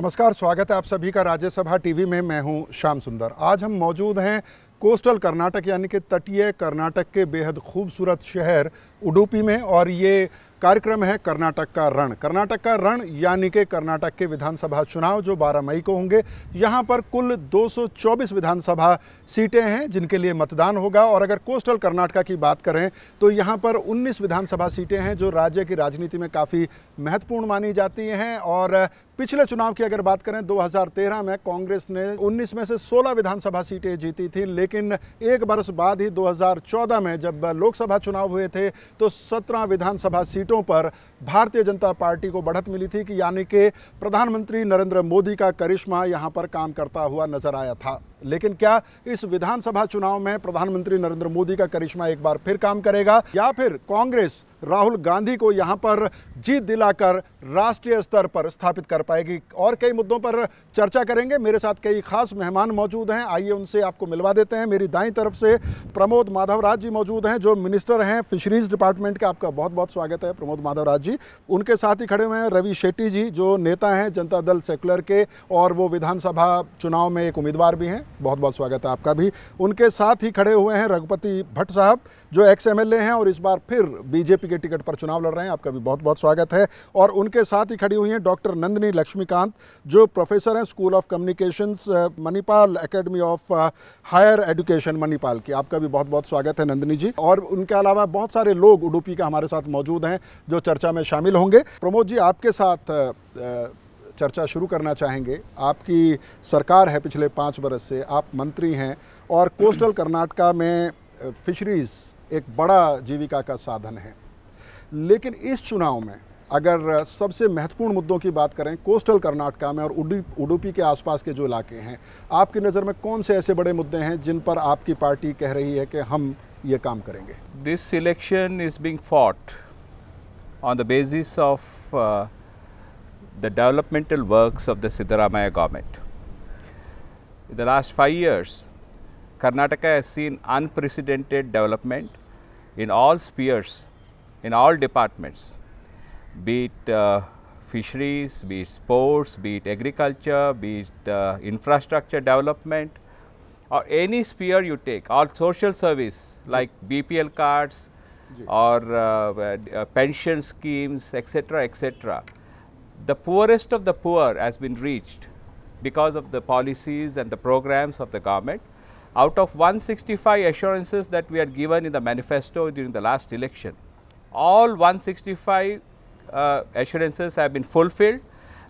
नमस्कार स्वागत है आप सभी का राज्यसभा टीवी में मैं हूं श्याम सुंदर आज हम मौजूद हैं कोस्टल कर्नाटक यानी कि तटीय कर्नाटक के बेहद खूबसूरत शहर उडुपी में और ये कार्यक्रम है कर्नाटक का रण कर्नाटक का रण यानी कि कर्नाटक के विधानसभा चुनाव जो 12 मई को होंगे यहाँ पर कुल 224 विधानसभा सीटें हैं जिनके लिए मतदान होगा और अगर कोस्टल कर्नाटका की बात करें तो यहाँ पर 19 विधानसभा सीटें हैं जो राज्य की राजनीति में काफ़ी महत्वपूर्ण मानी जाती हैं और पिछले चुनाव की अगर बात करें 2013 में कांग्रेस ने 19 में से 16 विधानसभा सीटें जीती थी लेकिन एक वर्ष बाद ही 2014 में जब लोकसभा चुनाव हुए थे तो 17 विधानसभा सीटों पर भारतीय जनता पार्टी को बढ़त मिली थी कि यानी कि प्रधानमंत्री नरेंद्र मोदी का करिश्मा यहां पर काम करता हुआ नजर आया था लेकिन क्या इस विधानसभा चुनाव में प्रधानमंत्री नरेंद्र मोदी का करिश्मा एक बार फिर काम करेगा या फिर कांग्रेस राहुल गांधी को यहां पर जीत दिलाकर राष्ट्रीय स्तर पर स्थापित कर पाएगी और कई मुद्दों पर चर्चा करेंगे मेरे साथ कई खास मेहमान मौजूद हैं आइए उनसे आपको मिलवा देते हैं मेरी दाई तरफ से प्रमोद माधवराज जी मौजूद हैं जो मिनिस्टर हैं फिशरीज डिपार्टमेंट का आपका बहुत बहुत स्वागत है प्रमोद माधवराज जी जी उनके साथ ही खड़े हुए हैं रवि शेट्टी जी जो नेता हैं जनता दल सेकुलर के और वो विधानसभा चुनाव में एक उम्मीदवार भी हैं बहुत बहुत स्वागत है आपका भी उनके साथ ही खड़े हुए हैं रघुपति भट्ट साहब जो एक्स एम हैं और इस बार फिर बीजेपी के टिकट पर चुनाव लड़ रहे हैं आपका भी बहुत बहुत स्वागत है और उनके साथ ही खड़ी हुई हैं डॉक्टर नंदनी लक्ष्मीकांत जो प्रोफेसर हैं school of communications Manipal academy of higher education Manipal की आपका भी बहुत बहुत स्वागत है नंदनी जी और उनके अलावा बहुत सारे लोग उडुपी का हमारे साथ मौजूद हैं जो चर्चा में शामिल होंगे प्रमोद जी आपके साथ चर्चा शुरू करना चाहेंगे आपकी सरकार है पिछले पाँच बरस से आप मंत्री हैं और कोस्टल कर्नाटका में फिशरीज़ एक बड़ा जीविका का साधन है लेकिन इस चुनाव में अगर सबसे महत्वपूर्ण मुद्दों की बात करें कोस्टल कर्नाटका में और उडुपी के आसपास के जो इलाके हैं आपकी नज़र में कौन से ऐसे बड़े मुद्दे हैं जिन पर आपकी पार्टी कह रही है कि हम ये काम करेंगे this election is being fought on the basis of the developmental work of the Siddaramaiah government in the last five years Karnataka has seen unprecedented development in all spheres, in all departments, be it uh, fisheries, be it sports, be it agriculture, be it uh, infrastructure development or any sphere you take or social service like BPL cards or uh, uh, pension schemes etc. etc. The poorest of the poor has been reached because of the policies and the programs of the government out of 165 assurances that we had given in the manifesto during the last election, all 165 uh, assurances have been fulfilled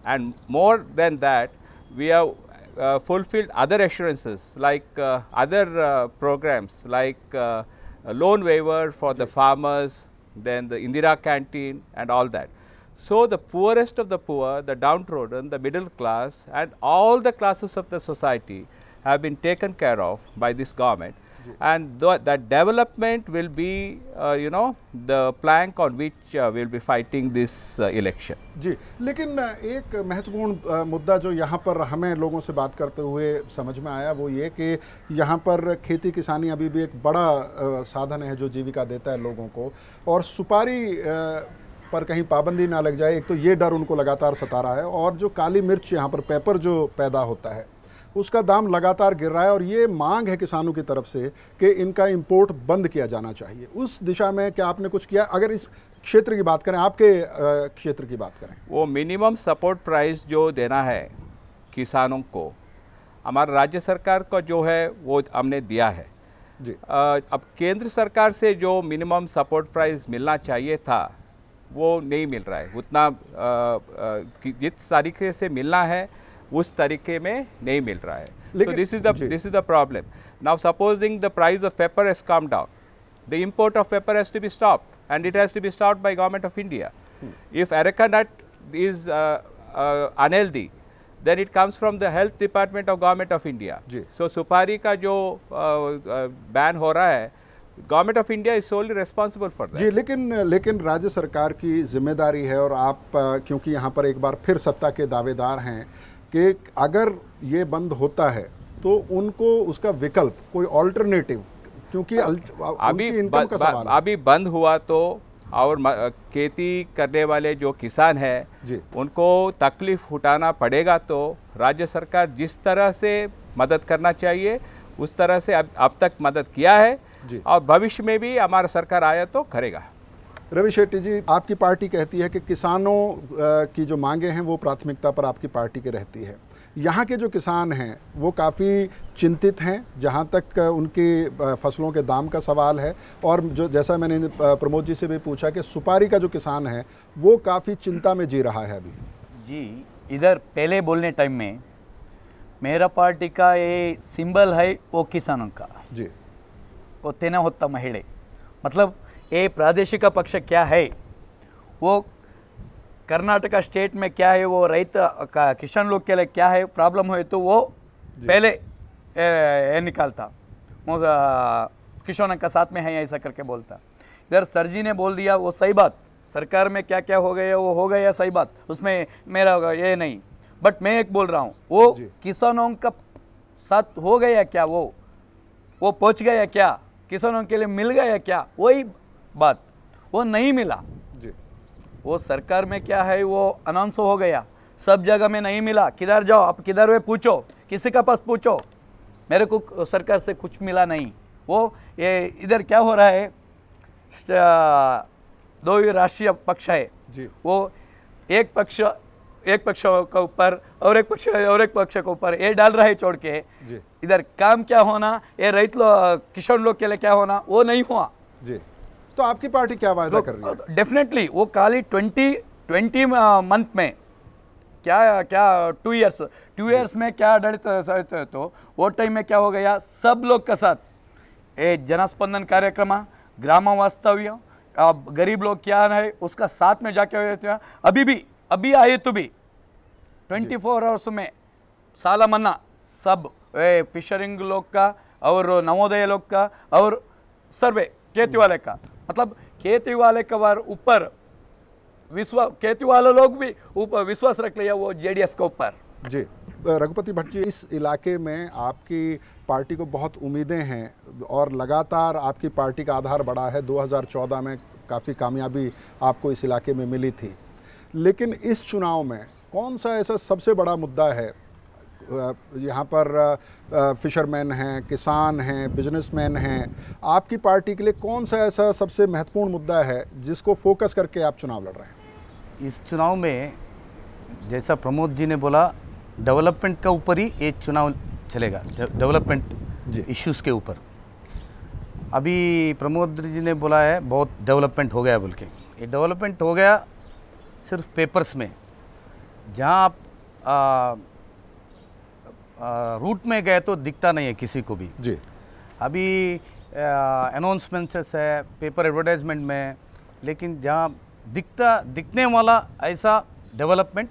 and more than that we have uh, fulfilled other assurances like uh, other uh, programs like uh, loan waiver for the farmers, then the Indira canteen and all that. So, the poorest of the poor, the downtrodden, the middle class and all the classes of the society have been taken care of by this government and th that development will be uh, you know the plank on which uh, we'll be fighting this uh, election ji lekin ek महत्वपूर्ण mudda jo yahan par hame logon se baat karte hue samajh mein aaya wo ye ki yahan par kheti kisani abhi bhi ek bada sadhan hai jo jeevika deta hai logon ko aur supari पर कहीं पाबंदी ना लग जाए एक तो ये डर उनको लगातार सता रहा है और जो काली मिर्च यहाँ पर पेपर जो पैदा होता है उसका दाम लगातार गिर रहा है और ये मांग है किसानों की तरफ से कि इनका इम्पोर्ट बंद किया जाना चाहिए उस दिशा में क्या आपने कुछ किया अगर इस क्षेत्र की बात करें आपके क्षेत्र की बात करें वो मिनिमम सपोर्ट प्राइस जो देना है किसानों को हमारा राज्य सरकार का जो है वो हमने दिया है जी आ, अब केंद्र सरकार से जो मिनिमम सपोर्ट प्राइस मिलना चाहिए था वो नहीं मिल रहा है उतना जिस तरीके से मिलना है उस तरीके में नहीं मिल रहा है so this is the this is the problem now supposing the price of pepper has come down the import of pepper has to be stopped and it has to be stopped by government of india hmm. if areca nut is uh, uh, unhealthy then it comes from the health department of government of india ji. so supari ka jo uh, ban ho raha hai government of India is solely responsible for ji लेकिन लेकिन राज्य सरकार की जिम्मेदारी है और आप क्योंकि यहाँ पर एक बार फिर सत्ता के दावेदार हैं कि अगर ये बंद होता है तो उनको उसका विकल्प कोई ऑल्टरनेटिव क्योंकि अभी अभी बंद हुआ तो और खेती करने वाले जो किसान हैं उनको तकलीफ उठाना पड़ेगा तो राज्य सरकार जिस तरह से मदद करना चाहिए उस तरह से अब अब तक मदद किया है और भविष्य में भी हमारा सरकार आया तो करेगा रवि शेट्टी जी आपकी पार्टी कहती है कि किसानों की जो मांगे हैं वो प्राथमिकता पर आपकी पार्टी के रहती है यहाँ के जो किसान हैं वो काफ़ी चिंतित हैं जहाँ तक उनकी फसलों के दाम का सवाल है और जो जैसा मैंने प्रमोद जी से भी पूछा कि सुपारी का जो किसान है वो काफ़ी चिंता में जी रहा है अभी जी इधर पहले बोलने टाइम में मेरा पार्टी का ये सिंबल है वो किसानों का जी वो तेना होता महिड़े मतलब ये प्रादेशिक पक्ष क्या है वो कर्नाटक स्टेट में क्या है वो रईत किसान लोग के लिए क्या है प्रॉब्लम है तो वो पहले ये निकालता वो किसान का साथ में है ऐसा करके बोलता इधर सर जी ने बोल दिया वो सही बात सरकार में क्या क्या हो गया वो हो गया सही बात उसमें मेरा ये नहीं बट मैं एक बोल रहा हूँ वो किसानों का साथ हो गया क्या वो वो पहुँच गया क्या किसानों के लिए मिल गया क्या वही बात वो नहीं मिला जी वो सरकार में क्या है वो अनाउंस हो गया सब जगह में नहीं मिला किधर जाओ आप किधर हुए पूछो किसी का पास पूछो मेरे को सरकार से कुछ मिला नहीं वो ये इधर क्या हो रहा है दो ही राष्ट्रीय पक्ष है जी वो एक पक्ष एक पक्ष के ऊपर और एक पक्ष और एक पक्ष के ऊपर ये डाल रहा है छोड़ के इधर काम क्या होना ये रईत लोग किशोर लोग के लिए क्या होना वो नहीं हुआ जी तो आपकी पार्टी क्या वायदा कर रही है डेफिनेटली uh, वो काली ट्वेंटी ट्वेंटी मंथ uh, में क्या क्या टू इयर्स टू इयर्स में क्या डलित तो वो टाइम में क्या हो गया सब लोग के साथ ए जनस्पंदन कार्यक्रम ग्राम वास्तव्य गरीब लोग क्या है उसका साथ में जाके अभी भी अभी आए तो भी ट्वेंटी फोर आवर्स में साल मना सब ए फिशरिंग लोग का और नवोदय लोग का और सर्वे खेती वाले का मतलब खेती वाले के ऊपर विश्व खेती वाले लोग भी ऊपर विश्वास रख लिया वो जेडीएस के ऊपर जी रघुपति भट्ट जी इस इलाके में आपकी पार्टी को बहुत उम्मीदें हैं और लगातार आपकी पार्टी का आधार बढ़ा है 2014 में काफ़ी कामयाबी आपको इस इलाके में मिली थी लेकिन इस चुनाव में कौन सा ऐसा सबसे बड़ा मुद्दा है यहाँ पर फिशरमैन हैं किसान हैं बिजनेसमैन हैं आपकी पार्टी के लिए कौन सा ऐसा सबसे महत्वपूर्ण मुद्दा है जिसको फोकस करके आप चुनाव लड़ रहे हैं इस चुनाव में जैसा प्रमोद जी ने बोला डेवलपमेंट का ऊपर ही एक चुनाव चलेगा डेवलपमेंट इश्यूज़ के ऊपर अभी प्रमोद जी ने बोला है बहुत डेवलपमेंट हो गया बोल के ये डेवलपमेंट हो गया सिर्फ पेपर्स में जहाँ आप रूट में गए तो दिखता नहीं है किसी को भी जी अभी अनाउंसमेंट्स है पेपर एडवर्टाइजमेंट में लेकिन जहाँ दिखता दिखने वाला ऐसा डेवलपमेंट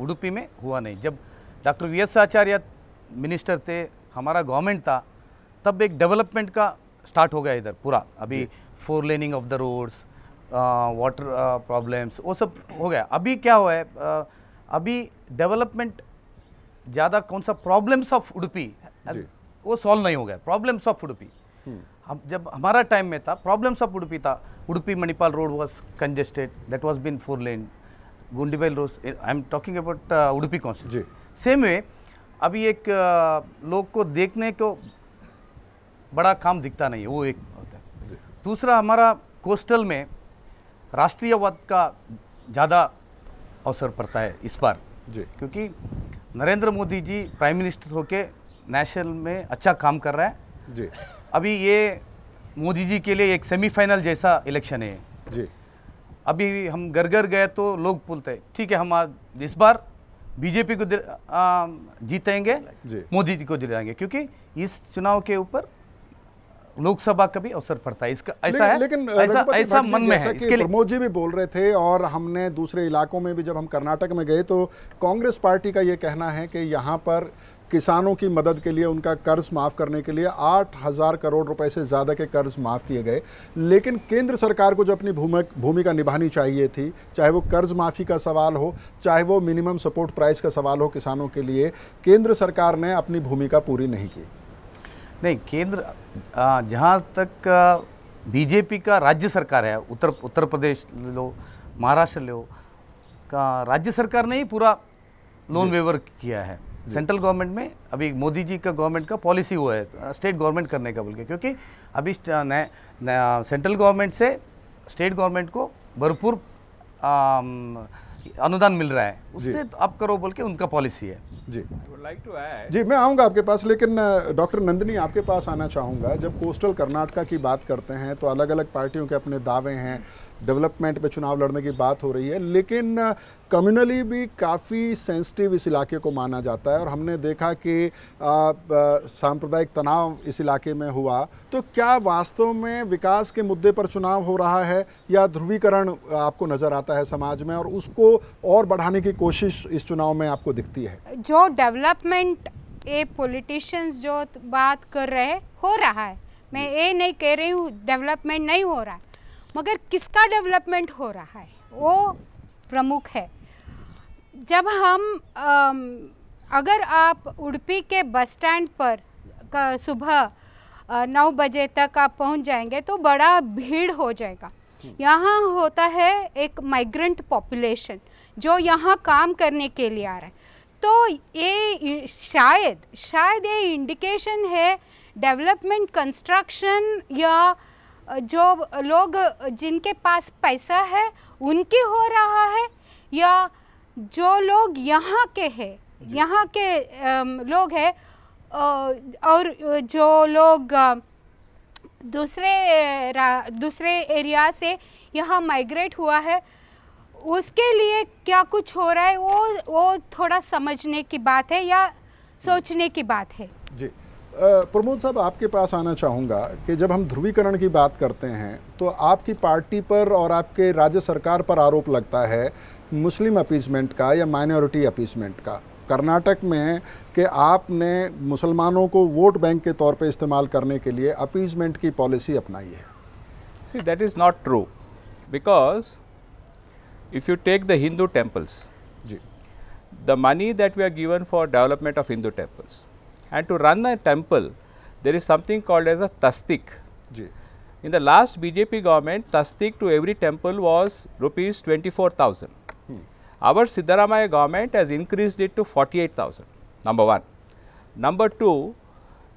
उडुपी में हुआ नहीं जब doctor V S Acharya minister थे हमारा गवर्नमेंट था तब एक डेवलपमेंट का स्टार्ट हो गया इधर पूरा अभी four laning of the roads water problems वो सब हो गया अभी क्या हुआ है अभी डेवलपमेंट ज़्यादा कौन सा प्रॉब्लम्स ऑफ उडुपी वो सॉल्व नहीं हो गया प्रॉब्लम्स ऑफ उडुपी हम्म। हम जब हमारा टाइम में था प्रॉब्लम्स ऑफ उडुपी था Udupi Manipal road was congested that was been four lane Gundibail road I am talking about Udupi जी सेम वे अभी एक लोग को देखने को बड़ा काम दिखता नहीं है वो एक होता है दूसरा हमारा कोस्टल में राष्ट्रीयवाद का ज़्यादा अवसर पड़ता है इस बार जी क्योंकि नरेंद्र मोदी जी प्राइम मिनिस्टर होके नेशनल में अच्छा काम कर रहा है जी अभी ये मोदी जी के लिए एक सेमीफाइनल जैसा इलेक्शन है जी अभी हम घर घर गए तो लोग बोलते हैं ठीक है हम आज इस बार बीजेपी को जीतेंगे जी। मोदी जी को दिलाएंगे क्योंकि इस चुनाव के ऊपर लोकसभा का भी अवसर पड़ता है इसका ऐसा है लेकिन ऐसा, ऐसा मन में है इसके प्रमोद जी भी बोल रहे थे और हमने दूसरे इलाकों में भी जब हम कर्नाटक में गए तो कांग्रेस पार्टी का ये कहना है कि यहाँ पर किसानों की मदद के लिए उनका कर्ज माफ़ करने के लिए आठ हज़ार करोड़ रुपए से ज़्यादा के कर्ज माफ़ किए गए लेकिन केंद्र सरकार को जो अपनी भूमिका निभानी चाहिए थी चाहे वो कर्ज माफ़ी का सवाल हो चाहे वो मिनिमम सपोर्ट प्राइस का सवाल हो किसानों के लिए केंद्र सरकार ने अपनी भूमिका पूरी नहीं की नहीं केंद्र जहाँ तक बीजेपी का राज्य सरकार है उत्तर उत्तर प्रदेश लो महाराष्ट्र लो का राज्य सरकार ने ही पूरा लोन वेवर किया है सेंट्रल गवर्नमेंट में अभी मोदी जी का गवर्नमेंट का पॉलिसी वो है स्टेट गवर्नमेंट करने का बोल के क्योंकि अभी सेंट्रल गवर्नमेंट से स्टेट गवर्नमेंट को भरपूर अनुदान मिल रहा है उससे आप करो बोल के उनका पॉलिसी है जी like जी मैं आऊँगा आपके पास लेकिन डॉक्टर नंदिनी आपके पास आना चाहूँगा जब कोस्टल कर्नाटका की बात करते हैं तो अलग अलग पार्टियों के अपने दावे हैं डेवलपमेंट पे चुनाव लड़ने की बात हो रही है लेकिन कम्युनली भी काफ़ी सेंसिटिव इस इलाके को माना जाता है और हमने देखा कि सांप्रदायिक तनाव इस इलाके में हुआ तो क्या वास्तव में विकास के मुद्दे पर चुनाव हो रहा है या ध्रुवीकरण आपको नज़र आता है समाज में और उसको और बढ़ाने की कोशिश इस चुनाव में आपको दिखती है जो डेवलपमेंट ए पोलिटिशंस जो बात कर रहे हो रहा है मैं ये नहीं कह रही हूँ डेवलपमेंट नहीं हो रहा है मगर किसका डेवलपमेंट हो रहा है वो प्रमुख है जब हम अगर आप उड़पी के बस स्टैंड पर सुबह नौ बजे तक आप पहुंच जाएंगे तो बड़ा भीड़ हो जाएगा यहाँ होता है एक माइग्रेंट पॉपुलेशन जो यहाँ काम करने के लिए आ रहा है तो ये शायद शायद ये इंडिकेशन है डेवलपमेंट कंस्ट्रक्शन या जो लोग जिनके पास पैसा है उनकी हो रहा है या जो लोग यहाँ के हैं यहाँ के लोग हैं और जो लोग दूसरे दूसरे एरिया से यहाँ माइग्रेट हुआ है उसके लिए क्या कुछ हो रहा है वो वो थोड़ा समझने की बात है या सोचने की बात है जी प्रमोद साहब आपके पास आना चाहूँगा कि जब हम ध्रुवीकरण की बात करते हैं तो आपकी पार्टी पर और आपके राज्य सरकार पर आरोप लगता है मुस्लिम अपीजमेंट का या माइनॉरिटी अपीजमेंट का कर्नाटक में कि आपने मुसलमानों को वोट बैंक के तौर पे इस्तेमाल करने के लिए अपीजमेंट की पॉलिसी अपनाई है see that is not true because if you take the Hindu temples जी the money that we are given for development of Hindu temples And to run a temple, there is something called as a tastik. In the last BJP government, tastik to every temple was rupees 24,000. Hmm. Our Siddharamaya government has increased it to 48,000, number one. Number two,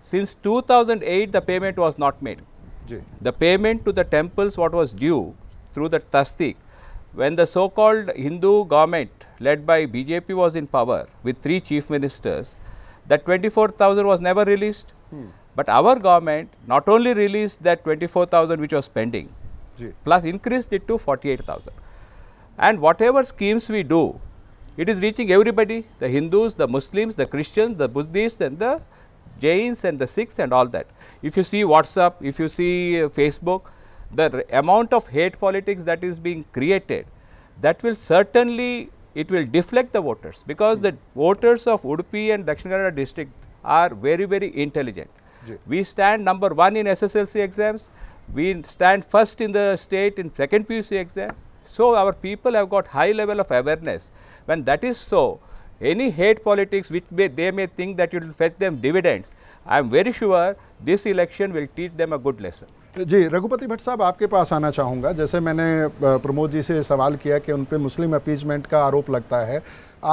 since 2008, the payment was not made. Ji. The payment to the temples what was due through the tastik, when the so-called Hindu government led by BJP was in power with three chief ministers, that 24,000 was never released. Hmm. But our government not only released that 24,000 which was pending, Gee. plus increased it to 48,000. And whatever schemes we do, it is reaching everybody, the Hindus, the Muslims, the Christians, the Buddhists and the Jains and the Sikhs and all that. If you see WhatsApp, if you see uh, Facebook, the amount of hate politics that is being created, that will certainly it will deflect the voters because the voters of Udupi and Dakshin Kannada district are very, very intelligent. We stand number one in SSLC exams. We stand first in the state in second PUC exam. So, our people have got high level of awareness. When that is so, any hate politics which may, they may think that it will fetch them dividends, I am very sure this election will teach them a good lesson. जी रघुपति भट्ट साहब आपके पास आना चाहूँगा जैसे मैंने प्रमोद जी से सवाल किया कि उन पर मुस्लिम अपीजमेंट का आरोप लगता है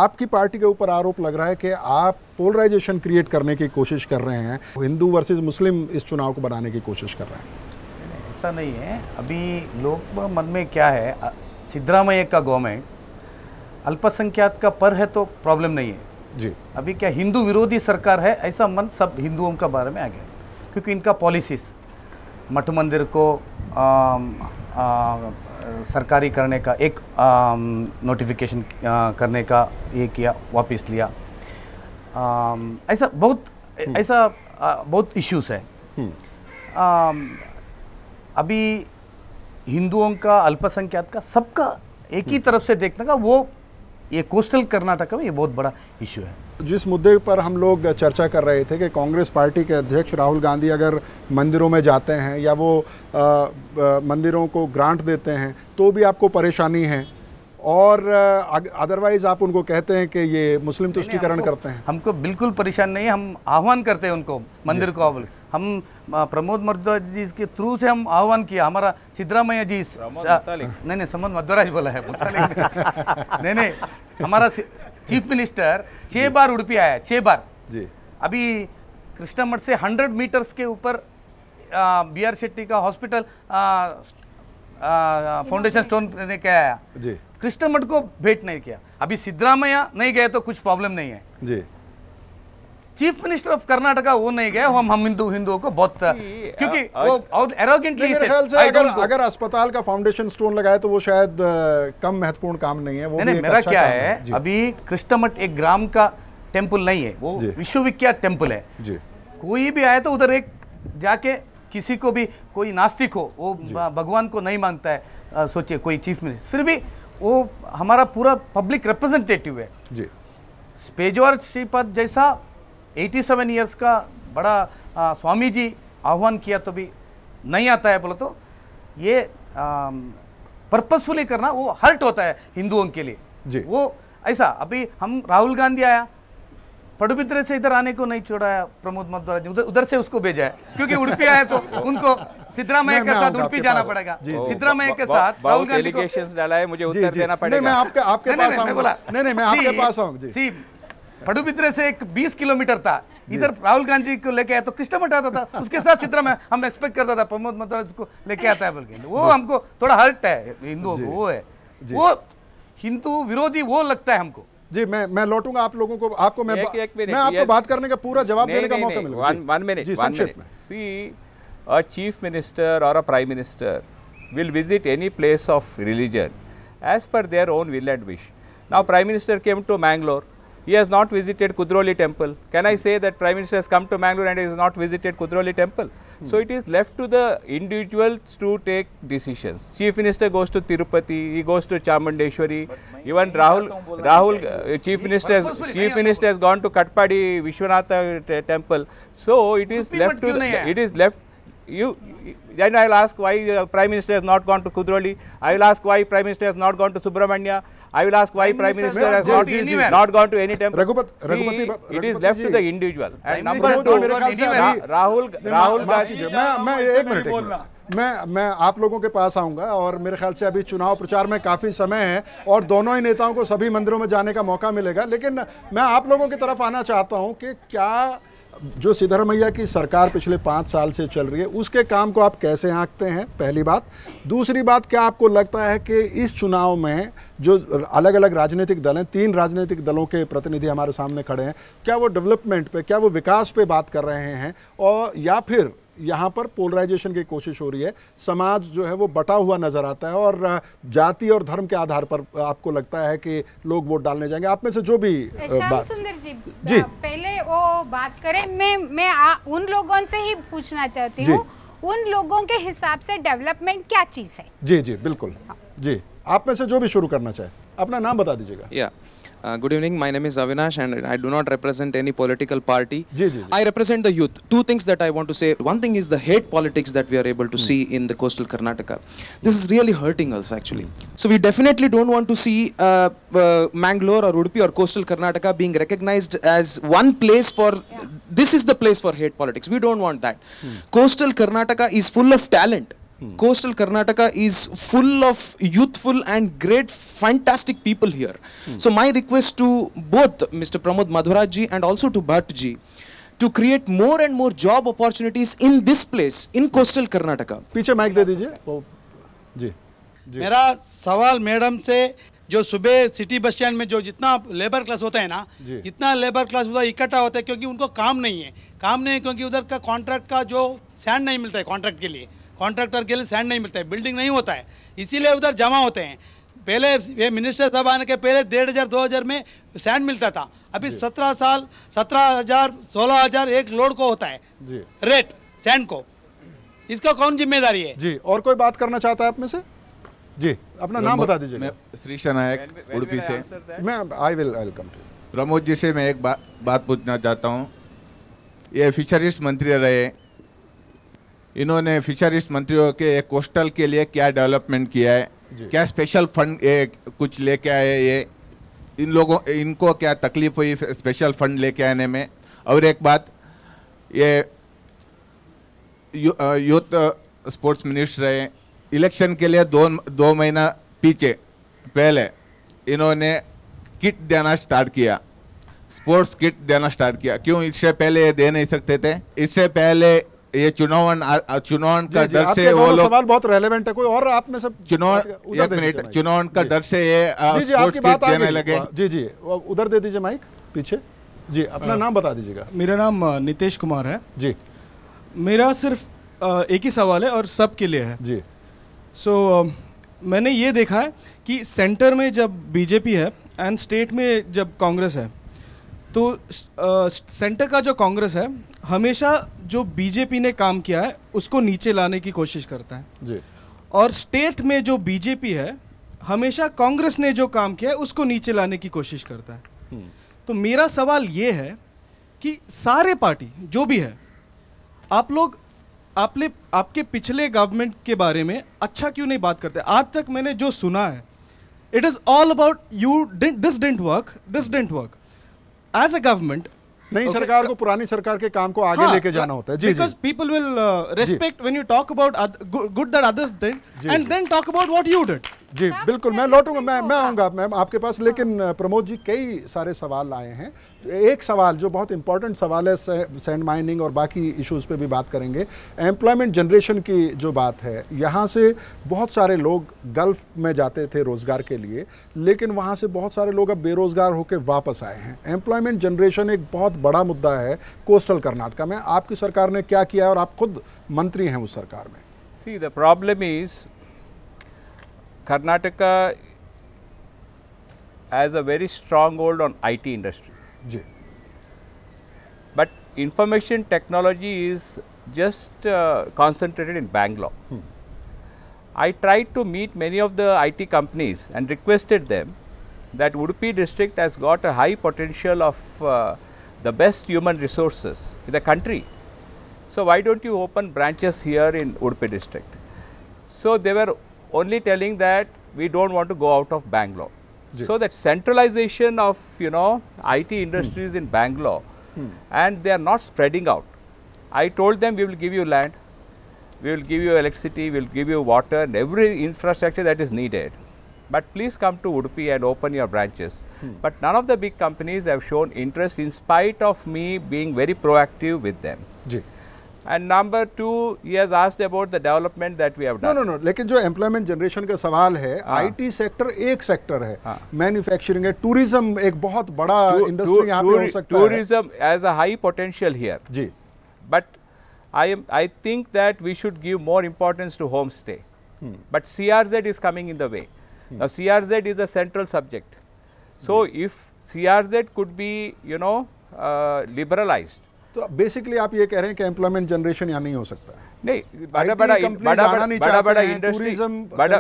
आपकी पार्टी के ऊपर आरोप लग रहा है कि आप पोलराइजेशन क्रिएट करने की कोशिश कर रहे हैं हिंदू वर्सेस मुस्लिम इस चुनाव को बनाने की कोशिश कर रहे हैं ऐसा नहीं है अभी लोग मन में क्या है सिद्धरामैया का गवर्नमेंट अल्पसंख्यात का पर है तो प्रॉब्लम नहीं है जी अभी क्या हिंदू विरोधी सरकार है ऐसा मन सब हिंदुओं का बारे में आ गया क्योंकि इनका पॉलिसीज़ मठ मंदिर को आ, आ, सरकारी करने का एक नोटिफिकेशन करने का ये किया वापस लिया ऐसा बहुत हम्म। ऐसा बहुत इश्यूज है हम्म। आ, अभी हिंदुओं का अल्पसंख्यात का सबका एक ही हम्म। तरफ से देखने का वो ये कोस्टल कर्नाटक में ये बहुत बड़ा इशू है जिस मुद्दे पर हम लोग चर्चा कर रहे थे कि कांग्रेस पार्टी के अध्यक्ष राहुल गांधी अगर मंदिरों में जाते हैं या वो आ, आ, मंदिरों को ग्रांट देते हैं तो भी आपको परेशानी है और अदरवाइज आप उनको कहते हैं कि ये मुस्लिम तुष्टिकरण करते हैं हमको बिल्कुल परेशान नहीं हम आह्वान करते हैं उनको मंदिर को हम प्रमोद मध्वराज जी के थ्रू से हम आह्वान किया हमारा सिद्धरामैया जी नहीं नहीं समद मध्वराज बोला है नहीं नहीं हमारा चीफ मिनिस्टर छः बार उड़पी आया है छः बार जी अभी कृष्णा मठ से हंड्रेड मीटर्स के ऊपर बी आर शेट्टी का हॉस्पिटल फाउंडेशन स्टोन ने क्या आया जी कृष्णा मठ को भेंट नहीं किया अभी सिद्धरामैया नहीं गए तो कुछ प्रॉब्लम नहीं है जी चीफ मिनिस्टर ऑफ कर्नाटक वो नहीं गए हम हम हिंदू हिंदुओं को बहुत uh, क्योंकि uh, वो और एरोगेंटली अगर अगर अस्पताल का फाउंडेशन स्टोन लगाए तो वो शायद uh, कम महत्वपूर्ण काम नहीं है वो नहीं, मेरा अच्छा क्या है अभी कृष्णमठ एक ग्राम का टेम्पल नहीं है वो विश्वविख्यात टेम्पल है कोई भी आए तो उधर एक जाके किसी को भी कोई नास्तिक हो वो भगवान को नहीं मानता है सोचिए कोई चीफ मिनिस्टर फिर भी वो हमारा पूरा पब्लिक रिप्रेजेंटेटिव है जी पेजवार श्रीपद जैसा 87 ईयर्स का बड़ा आ, स्वामी जी आह्वान किया तो भी नहीं आता है बोले तो ये पर्पसफुली करना वो हर्ट होता है हिंदुओं के लिए जी वो ऐसा अभी हम राहुल गांधी आया पड़बिद्रे से इधर आने को नहीं छोड़ाया प्रमोद मध्वराज ने उधर उधर से उसको भेजा है क्योंकि उड़पी आया तो उनको सिद्धरामैया के साथ उड़पी जाना पड़ेगा सिद्धरामैया के साथ राहुल गांधी को डाला है मुझे उत्तर देना पड़ेगा मैं आपके आपके पास नहीं नहीं मैं आपके पास आऊँ पड़ुबिद्रे से एक 20 किलोमीटर था इधर राहुल गांधी को लेके आया तो कृष्ण आता था उसके साथ चित्र में हम एक्सपेक्ट करता था प्रमोद मतराज मतलब को लेके आता है बोल के वो हमको थोड़ा हर्ट है हिंदुओं को वो है वो हिंदू विरोधी वो लगता है हमको जी मैं मैं लौटूंगा आप लोगों को आपको मैं एक, एक मैं आपको बात करने का पूरा जवाब देने का मौका मिलेगा one minute one minute see a chief minister और a prime minister will visit any place of religion as per their own will and wish now prime minister came to Mangalore He has not visited Kudroli temple. Can I say that Prime Minister has come to Mangalore and has not visited Kudroli temple? Hmm. So, it is left to the individuals to take decisions. Chief Minister goes to Tirupati, he goes to Chamundeshwari, even Rahul, Rahul uh, Chief Minister has, oh, Chief Minister has gone to Katpadi Vishwanatha uh, temple. So, it is left to the, it is left you, then I will ask why the Prime Minister has not gone to Kudroli, I will ask why Prime Minister has not gone to Subramanya. I will ask why Prime Minister, Prime Minister has not, anywhere. not gone to any temple. Raghupat, See, Raghupat, it is left ji. to the individual. And Prime number two, Rahul, Rahul Gandhi. मैं एक minute मैं मैं आप लोगों के पास आऊंगा और मेरे ख्याल से अभी चुनाव प्रचार में काफ़ी समय है और दोनों ही नेताओं को सभी मंदिरों में जाने का मौका मिलेगा लेकिन मैं आप लोगों की तरफ आना चाहता हूं कि क्या जो सिद्धरमैया की सरकार पिछले पाँच साल से चल रही है उसके काम को आप कैसे आँकते हैं पहली बात दूसरी बात क्या आपको लगता है कि इस चुनाव में जो अलग अलग राजनीतिक दल हैं तीन राजनीतिक दलों के प्रतिनिधि हमारे सामने खड़े हैं क्या वो डेवलपमेंट पे क्या वो विकास पे बात कर रहे हैं और या फिर यहाँ पर पोलराइजेशन की कोशिश हो रही है समाज जो है वो बटा हुआ नज़र आता है और जाति और धर्म के आधार पर आपको लगता है कि लोग वोट डालने जाएंगे आप में से जो भी बात सुंदर जी जी पहले वो बात करें मैं मैं आ, उन लोगों से ही पूछना चाहती हूँ उन लोगों के हिसाब से डेवलपमेंट क्या चीज़ है जी जी बिल्कुल हाँ। जी आप में से जो भी शुरू करना चाहे अपना नाम बता दीजिएगा या yeah. Uh, good evening. My name is Avinash, and I do not represent any political party. Ji, ji, ji. I represent the youth. Two things that I want to say. One thing is the hate politics that we are able to mm. see in the coastal Karnataka. This is really hurting us, actually. So we definitely don't want to see uh, uh, Mangalore or Udupi or coastal Karnataka being recognized as one place for. Yeah. This is the place for hate politics. We don't want that. Mm. Coastal Karnataka is full of talent coastal Karnataka is full of youthful and great, fantastic people here. Hmm. So my request to both Mr. Pramod Madhuraj and also to Bhattji to create more and more job opportunities in this place, in coastal Karnataka. पीछे mic दे दीजिए जी मेरा सवाल madam से जो सुबह city bus stand में जो जितना लेबर क्लास होता है ना इतना लेबर क्लास उधर इकट्ठा होता है क्योंकि उनको काम नहीं है काम नहीं है क्योंकि उधर का कॉन्ट्रैक्ट का जो सैंड नहीं मिलता है कॉन्ट्रैक्ट के लिए कॉन्ट्रैक्टर के लिए सैंड नहीं मिलता है बिल्डिंग नहीं होता है इसीलिए उधर जमा होते हैं पहले ये मिनिस्टर साहब आने के पहले डेढ़ हज़ार दो हज़ार में सैंड मिलता था अभी सत्रह साल सत्रह हज़ार सोलह हज़ार एक लोड को होता है रेट सैंड को इसका कौन जिम्मेदारी है जी और कोई बात करना चाहता है आप में से जी अपना नाम बता दीजिए मैं श्री नायक उड़पी से मैं I will I welcome to Pramod ji से मैं एक बा, बात पूछना चाहता हूँ ये फिशरीज मंत्री रहे इन्होंने फिशरीज मंत्रियों के एक कोस्टल के लिए क्या डेवलपमेंट किया है क्या स्पेशल फंड ये कुछ लेके आए ये इन लोगों इनको क्या तकलीफ हुई स्पेशल फंड लेके आने में और एक बात ये यूथ स्पोर्ट्स मिनिस्टर हैं इलेक्शन के लिए दो दो महीना पीछे पहले इन्होंने किट देना स्टार्ट किया स्पोर्ट्स किट देना स्टार्ट किया क्यों इससे पहले ये दे नहीं सकते थे इससे पहले ये चुनाव चुनाव का डर से वो लोग सवाल बहुत रेलेवेंट है कोई और आप में सब चुनाव एक मिनट चुनाव का डर से ये स्पोर्ट्स किट देने लगे जी जी उधर दे दीजिए माइक पीछे जी अपना नाम बता दीजिएगा मेरा नाम नितेश कुमार है जी मेरा सिर्फ एक ही सवाल है और सब के लिए है जी सो मैंने ये देखा है कि सेंटर में जब बीजेपी है एंड स्टेट में जब कांग्रेस है तो सेंटर का जो कांग्रेस है हमेशा जो बीजेपी ने काम किया है उसको नीचे लाने की कोशिश करता है जी और स्टेट में जो बीजेपी है हमेशा कांग्रेस ने जो काम किया है उसको नीचे लाने की कोशिश करता है हम्म। तो मेरा सवाल ये है कि सारे पार्टी जो भी है आप लोग आपले आपके पिछले गवर्नमेंट के बारे में अच्छा क्यों नहीं बात करते आज तक मैंने जो सुना है it is all about you this dent work this dent work as a government नहीं okay. सरकार को पुरानी सरकार के काम को आगे हाँ, लेके जाना हाँ, होता है जी because people will respect when you talk about good that others did and then talk about what you did जी uh, बिल्कुल मैं लौटूंगा मैं मैं आऊंगा मैम आपके पास हाँ। लेकिन प्रमोद जी कई सारे सवाल आए हैं एक सवाल जो बहुत इंपॉर्टेंट सवाल है सैंड माइनिंग और बाकी इश्यूज़ पे भी बात करेंगे एम्प्लॉयमेंट जनरेशन की जो बात है यहाँ से बहुत सारे लोग गल्फ़ में जाते थे रोज़गार के लिए लेकिन वहाँ से बहुत सारे लोग अब बेरोज़गार होकर वापस आए हैं एम्प्लॉयमेंट जनरेशन एक बहुत बड़ा मुद्दा है कोस्टल कर्नाटका में आपकी सरकार ने क्या किया है और आप खुद मंत्री हैं उस सरकार में see the problem is Karnataka has a very strong hold on I industry But information technology is just uh, concentrated in Bangalore. Hmm. I tried to meet many of the IT companies and requested them that Udupi district has got a high potential of uh, the best human resources in the country. So, why don't you open branches here in Udupi district? So, they were only telling that we don't want to go out of Bangalore. So that centralization of you know IT hmm. industries hmm. in Bangalore hmm. and they are not spreading out. I told them we will give you land, we will give you electricity, we will give you water and every infrastructure that is needed. But please come to Udupi and open your branches. Hmm. But none of the big companies have shown interest in spite of me being very proactive with them. And number two, he has asked about the development that we have done. No, no, no. लेकिन जो employment generation का सवाल IT sector एक sector है, manufacturing है, tourism एक बहुत बड़ा industry यहाँ पे Tourism has a high potential here. But I think that we should give more importance to homestay. Hmm. But CRZ is coming in the way. Hmm. Now CRZ is a central subject. So if CRZ could be you know uh, liberalized. तो basically आप ये कह रहे हैं कि employment generation यहाँ नहीं हो सकता नहीं बड़ा बड़ा बड़ा बड़ा बड़ा बड़ा इंडस्ट्री बड़ा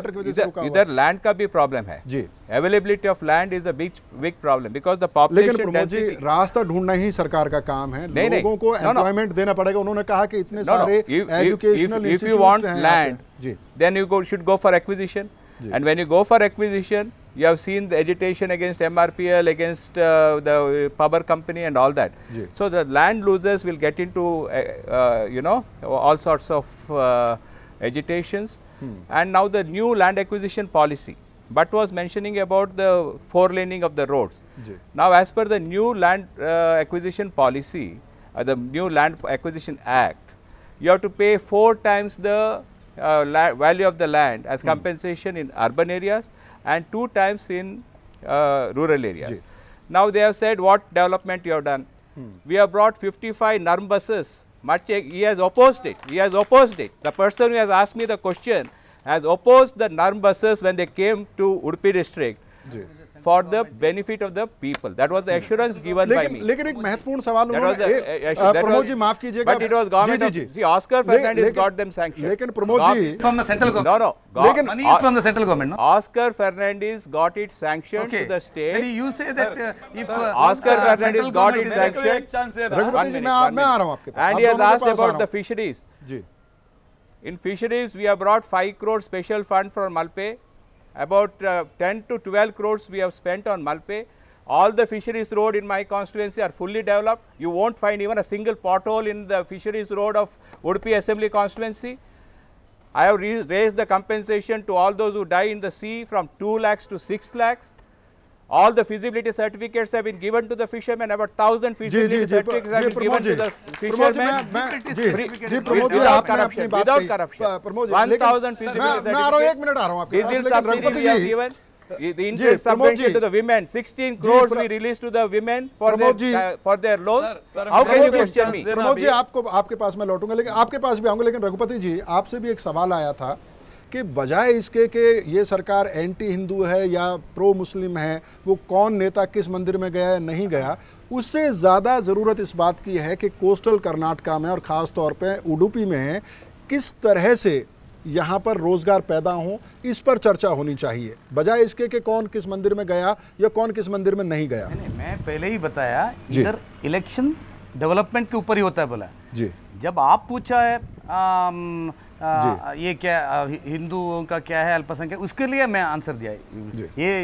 इधर लैंड का भी प्रॉब्लम है जी availability of land is a big problem because the population density रास्ता ढूंढना ही सरकार का काम है नहीं, लोगों को एम्प्लॉयमेंट देना पड़ेगा उन्होंने कहा कि इतने सारे educational if you want land जी then you go should go for acquisition and when you go for acquisition You have seen the agitation against MRPL, against uh, the uh, power company and all that. So the land losers will get into, uh, uh you know, all sorts of uh, agitations. Hmm. And now the new land acquisition policy. But was mentioning about the four laning of the roads. Now, as per the new land acquisition policy, the new land acquisition act, you have to pay four times the uh, value of the land as hmm. compensation hmm. in urban areas and two times in uh, rural areas. Now they have said what development you have done. Hmm. We have brought 55 NARM buses. he has opposed it. He has opposed it. The person who has asked me the question has opposed the NARM buses when they came to Udupi district. For the benefit of the people, that was the assurance given by me. लेकिन एक महत्वपूर्ण सवाल प्रमोद जी माफ कीजिएगा but it जी see Oscar Fernandes लेकिन Pramod ji no no लेकिन money from the central government no Oscar Fernandez got it sanctioned to the state then you say that uh, if uh, Oscar uh, Fernandez got it sanctioned and he has asked about the fisheries जी In fisheries, we have brought 5 crore special fund for Malpe about uh, 10 to 12 crores we have spent on Malpe. All the fisheries road in my constituency are fully developed. You won't find even a single pothole in the fisheries road of Udupi Assembly constituency. I have raised the compensation to all those who die in the sea from 2 lakhs to 6 lakhs. All the feasibility certificates have been given to the fishermen. About thousand feasibility certificates have been given to the fishermen. Without corruption. Without corruption. One thousand feasibility certificates. Diesel subsidy we have given. The interest subvention to the women, 16 crores we released to the women for their for their loans. How can you question me? Pramod ji आपको आपके पास मैं लौटूंगा लेकिन आपके पास भी आऊंगा लेकिन रघुपति जी आपसे भी एक सवाल आया था कि बजाय इसके कि ये सरकार एंटी हिंदू है या प्रो मुस्लिम है वो कौन नेता किस मंदिर में गया या नहीं गया उससे ज़्यादा ज़रूरत इस बात की है कि कोस्टल कर्नाटका में और ख़ास तौर पे उडुपी में किस तरह से यहाँ पर रोज़गार पैदा हो इस पर चर्चा होनी चाहिए बजाय इसके कि कौन किस मंदिर में गया या कौन किस मंदिर में नहीं गया नहीं, मैं पहले ही बताया इधर इलेक्शन डेवलपमेंट के ऊपर ही होता है बोला जी जब आप पूछा है आ, आ, ये क्या हिंदुओं का क्या है अल्पसंख्यक उसके लिए मैं आंसर दिया ये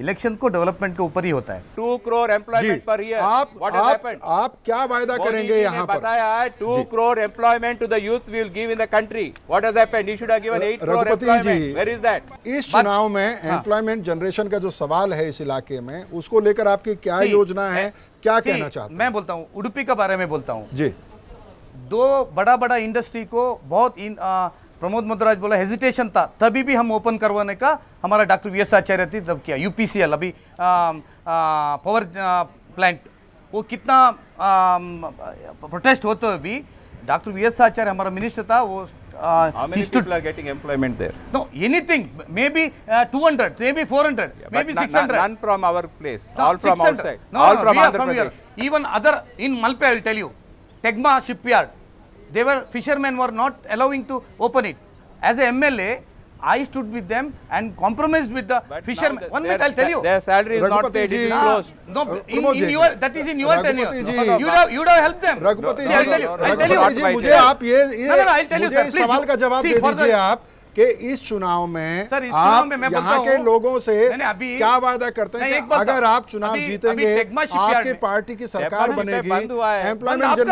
इलेक्शन को डेवलपमेंट के ऊपर ही होता है टू करोड़ एम्प्लॉयमेंट पर ही है आप, आप, आप क्या वायदा करेंगे यहाँ पर बताया है two crore employment to the youth will give in the country what has happened you should have given 8 crore employment where is that इस चुनाव में एम्प्लॉयमेंट हाँ। जनरेशन का जो सवाल है इस इलाके में उसको लेकर आपकी क्या योजना है क्या कहना चाहते हैं मैं बोलता हूँ उडुपी के बारे में बोलता हूँ जी दो बड़ा बड़ा इंडस्ट्री को बहुत इन प्रमोद मद्राज बोला हेजिटेशन था तभी भी हम ओपन करवाने का हमारा डॉक्टर वी एस आचार्य थे तब किया यू पी सी एल अभी पावर प्लांट वो कितना प्रोटेस्ट होते हुए भी डॉक्टर वी एस आचार्य हमारा मिनिस्टर था वो Malpe tell you Tebma shipyard They were, fishermen were not allowing to open it. As a MLA, I stood with them and compromised with the but fishermen. One minute, I'll tell you. Their salary is not paid. It is closed. Ah, no, uh, in, in your, that is in your tenure. you would have, you would have helped them. no, no, I'll tell you. I'll tell you. मुझे आप ये ये मुझे इस सवाल कि इस चुनाव में सर इस चुनाव में मैं यहाँ के लोगों से अभी क्या वादा करते हैं अगर आप चुनाव अभी, जीतेंगे अभी पार्टी की सरकार बनेगी तो एम्प्लॉयमेंट तो